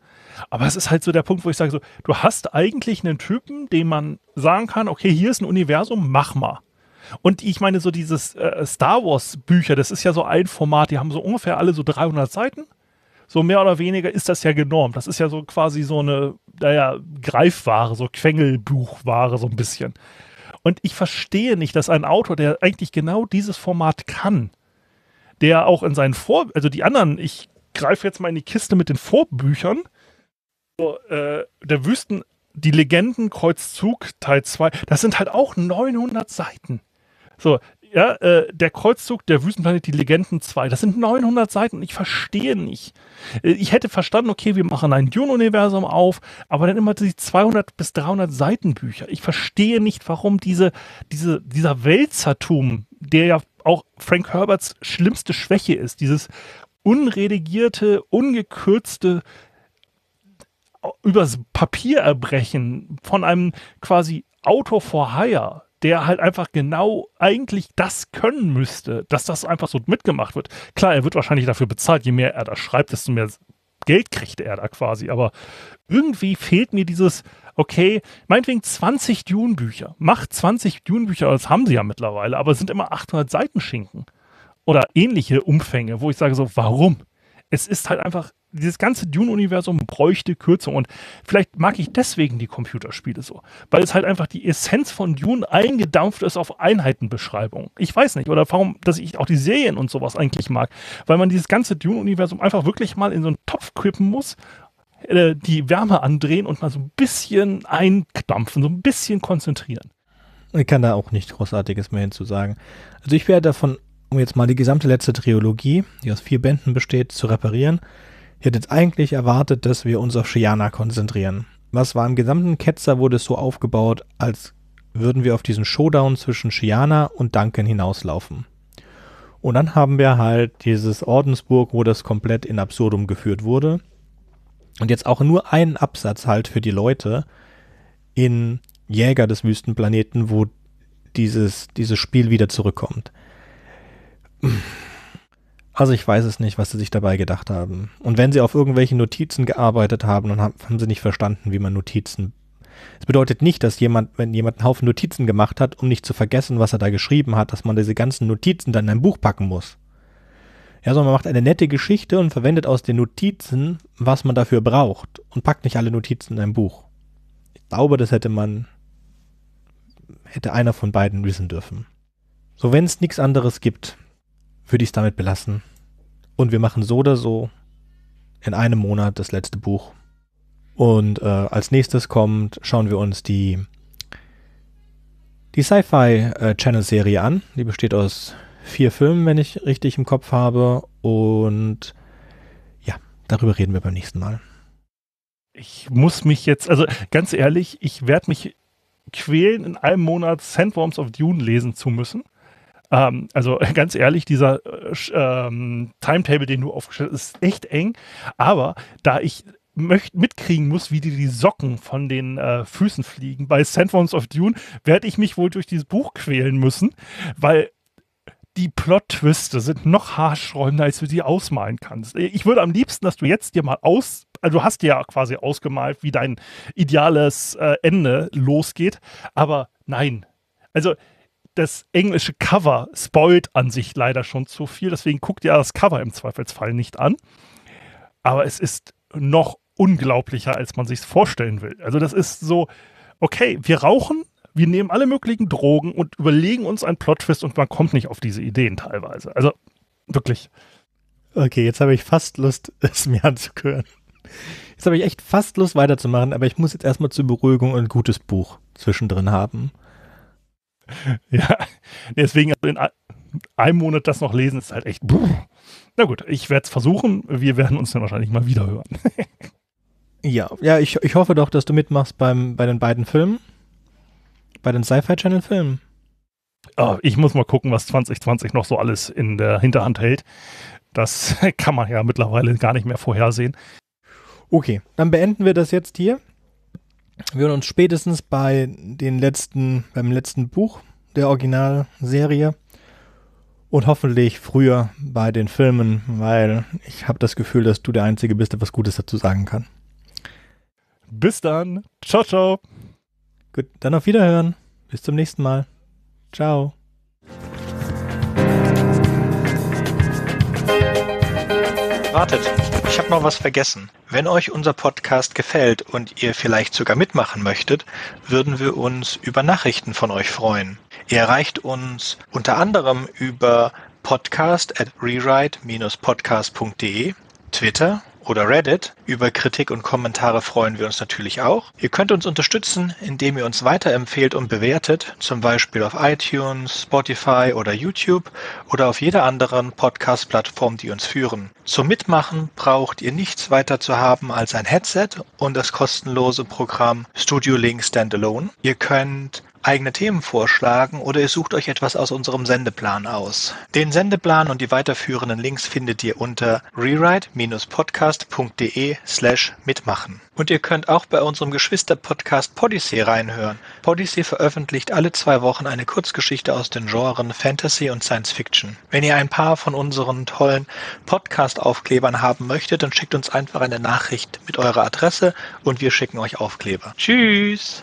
Aber es ist halt so der Punkt, wo ich sage, so, du hast eigentlich einen Typen, dem man sagen kann, okay, hier ist ein Universum, mach mal. Und ich meine, so dieses äh, Star Wars Bücher, das ist ja so ein Format, die haben so ungefähr alle so 300 Seiten. So mehr oder weniger ist das ja genormt. Das ist ja so quasi so eine, naja, Greifware, so Quengelbuchware, so ein bisschen. Und ich verstehe nicht, dass ein Autor, der eigentlich genau dieses Format kann, der auch in seinen Vor, also die anderen, ich greife jetzt mal in die Kiste mit den Vorbüchern, so, äh, der Wüsten, die Legenden Kreuzzug Teil 2, das sind halt auch 900 Seiten. So, ja, äh, der Kreuzzug der Wüstenplanet, die Legenden 2. Das sind 900 Seiten und ich verstehe nicht. Äh, ich hätte verstanden, okay, wir machen ein Dune-Universum auf, aber dann immer die 200 bis 300 Seiten Bücher. Ich verstehe nicht, warum diese, diese, dieser Wälzertum, der ja auch Frank Herberts schlimmste Schwäche ist, dieses unredigierte, ungekürzte übers Papier erbrechen von einem quasi Autor for Hire, der halt einfach genau eigentlich das können müsste, dass das einfach so mitgemacht wird. Klar, er wird wahrscheinlich dafür bezahlt, je mehr er da schreibt, desto mehr Geld kriegt er da quasi, aber irgendwie fehlt mir dieses, okay, meinetwegen 20 Dune-Bücher. Macht 20 Dune-Bücher, das haben sie ja mittlerweile, aber es sind immer 800 Seiten Schinken oder ähnliche Umfänge, wo ich sage so, warum? es ist halt einfach, dieses ganze Dune-Universum bräuchte Kürzung. Und vielleicht mag ich deswegen die Computerspiele so, weil es halt einfach die Essenz von Dune eingedampft ist auf Einheitenbeschreibung. Ich weiß nicht, oder warum, dass ich auch die Serien und sowas eigentlich mag, weil man dieses ganze Dune-Universum einfach wirklich mal in so einen Topf kippen muss, äh, die Wärme andrehen und mal so ein bisschen eindampfen, so ein bisschen konzentrieren. Ich kann da auch nichts Großartiges mehr hinzusagen. Also ich wäre davon um jetzt mal die gesamte letzte Trilogie, die aus vier Bänden besteht, zu reparieren. Ich hätte jetzt eigentlich erwartet, dass wir uns auf Shiana konzentrieren. Was war im gesamten Ketzer wurde es so aufgebaut, als würden wir auf diesen Showdown zwischen Shiana und Duncan hinauslaufen. Und dann haben wir halt dieses Ordensburg, wo das komplett in Absurdum geführt wurde. Und jetzt auch nur einen Absatz halt für die Leute in Jäger des Wüstenplaneten, wo dieses, dieses Spiel wieder zurückkommt. Also ich weiß es nicht, was sie sich dabei gedacht haben. Und wenn sie auf irgendwelchen Notizen gearbeitet haben, dann haben sie nicht verstanden, wie man Notizen. Es bedeutet nicht, dass jemand, wenn jemand einen Haufen Notizen gemacht hat, um nicht zu vergessen, was er da geschrieben hat, dass man diese ganzen Notizen dann in ein Buch packen muss. Ja, sondern man macht eine nette Geschichte und verwendet aus den Notizen, was man dafür braucht und packt nicht alle Notizen in ein Buch. Ich glaube, das hätte man, hätte einer von beiden wissen dürfen. So, wenn es nichts anderes gibt, würde ich es damit belassen. Und wir machen so oder so in einem Monat das letzte Buch. Und äh, als nächstes kommt, schauen wir uns die, die Sci-Fi äh, Channel Serie an. Die besteht aus vier Filmen, wenn ich richtig im Kopf habe. Und ja, darüber reden wir beim nächsten Mal. Ich muss mich jetzt, also ganz ehrlich, ich werde mich quälen, in einem Monat Sandworms of Dune lesen zu müssen. Ähm, also [laughs] ganz ehrlich, dieser äh, ähm, Timetable, den du aufgestellt hast, ist echt eng. Aber da ich möcht, mitkriegen muss, wie dir die Socken von den äh, Füßen fliegen. Bei Sandworms of Dune werde ich mich wohl durch dieses Buch quälen müssen, weil die Plot-Twiste sind noch haarschräumender, als du sie ausmalen kannst. Äh, ich würde am liebsten, dass du jetzt dir mal aus, also du hast dir ja quasi ausgemalt, wie dein ideales äh, Ende losgeht, aber nein. Also das englische Cover spoilt an sich leider schon zu viel, deswegen guckt ihr das Cover im Zweifelsfall nicht an. Aber es ist noch unglaublicher, als man sich vorstellen will. Also das ist so, okay, wir rauchen, wir nehmen alle möglichen Drogen und überlegen uns einen Plot-Twist und man kommt nicht auf diese Ideen teilweise. Also wirklich. Okay, jetzt habe ich fast Lust, [laughs] es mir anzuhören. Jetzt habe ich echt fast Lust weiterzumachen, aber ich muss jetzt erstmal zur Beruhigung ein gutes Buch zwischendrin haben. [laughs] ja, deswegen also in einem Monat das noch lesen ist halt echt. Brr. Na gut, ich werde es versuchen. Wir werden uns dann wahrscheinlich mal wieder hören. [laughs] ja, ja, ich, ich hoffe doch, dass du mitmachst beim, bei den beiden Filmen. Bei den Sci-Fi Channel Filmen. Oh, ich muss mal gucken, was 2020 noch so alles in der Hinterhand hält. Das [laughs] kann man ja mittlerweile gar nicht mehr vorhersehen. Okay, dann beenden wir das jetzt hier wir uns spätestens bei den letzten, beim letzten Buch der Originalserie und hoffentlich früher bei den Filmen, weil ich habe das Gefühl, dass du der Einzige bist, der was Gutes dazu sagen kann. Bis dann. Ciao, ciao. Gut, dann auf Wiederhören. Bis zum nächsten Mal. Ciao. Wartet. Ich habe noch was vergessen. Wenn euch unser Podcast gefällt und ihr vielleicht sogar mitmachen möchtet, würden wir uns über Nachrichten von euch freuen. Ihr erreicht uns unter anderem über podcast at rewrite-podcast.de, Twitter, oder Reddit. Über Kritik und Kommentare freuen wir uns natürlich auch. Ihr könnt uns unterstützen, indem ihr uns weiterempfehlt und bewertet, zum Beispiel auf iTunes, Spotify oder YouTube oder auf jeder anderen Podcast-Plattform, die uns führen. Zum Mitmachen braucht ihr nichts weiter zu haben als ein Headset und das kostenlose Programm Studio Link Standalone. Ihr könnt eigene Themen vorschlagen oder ihr sucht euch etwas aus unserem Sendeplan aus. Den Sendeplan und die weiterführenden Links findet ihr unter rewrite-podcast.de slash mitmachen. Und ihr könnt auch bei unserem Geschwister-Podcast Podyssey reinhören. Podyssey veröffentlicht alle zwei Wochen eine Kurzgeschichte aus den Genren Fantasy und Science Fiction. Wenn ihr ein paar von unseren tollen Podcast-Aufklebern haben möchtet, dann schickt uns einfach eine Nachricht mit eurer Adresse und wir schicken euch Aufkleber. Tschüss!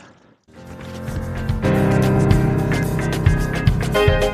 Thank you.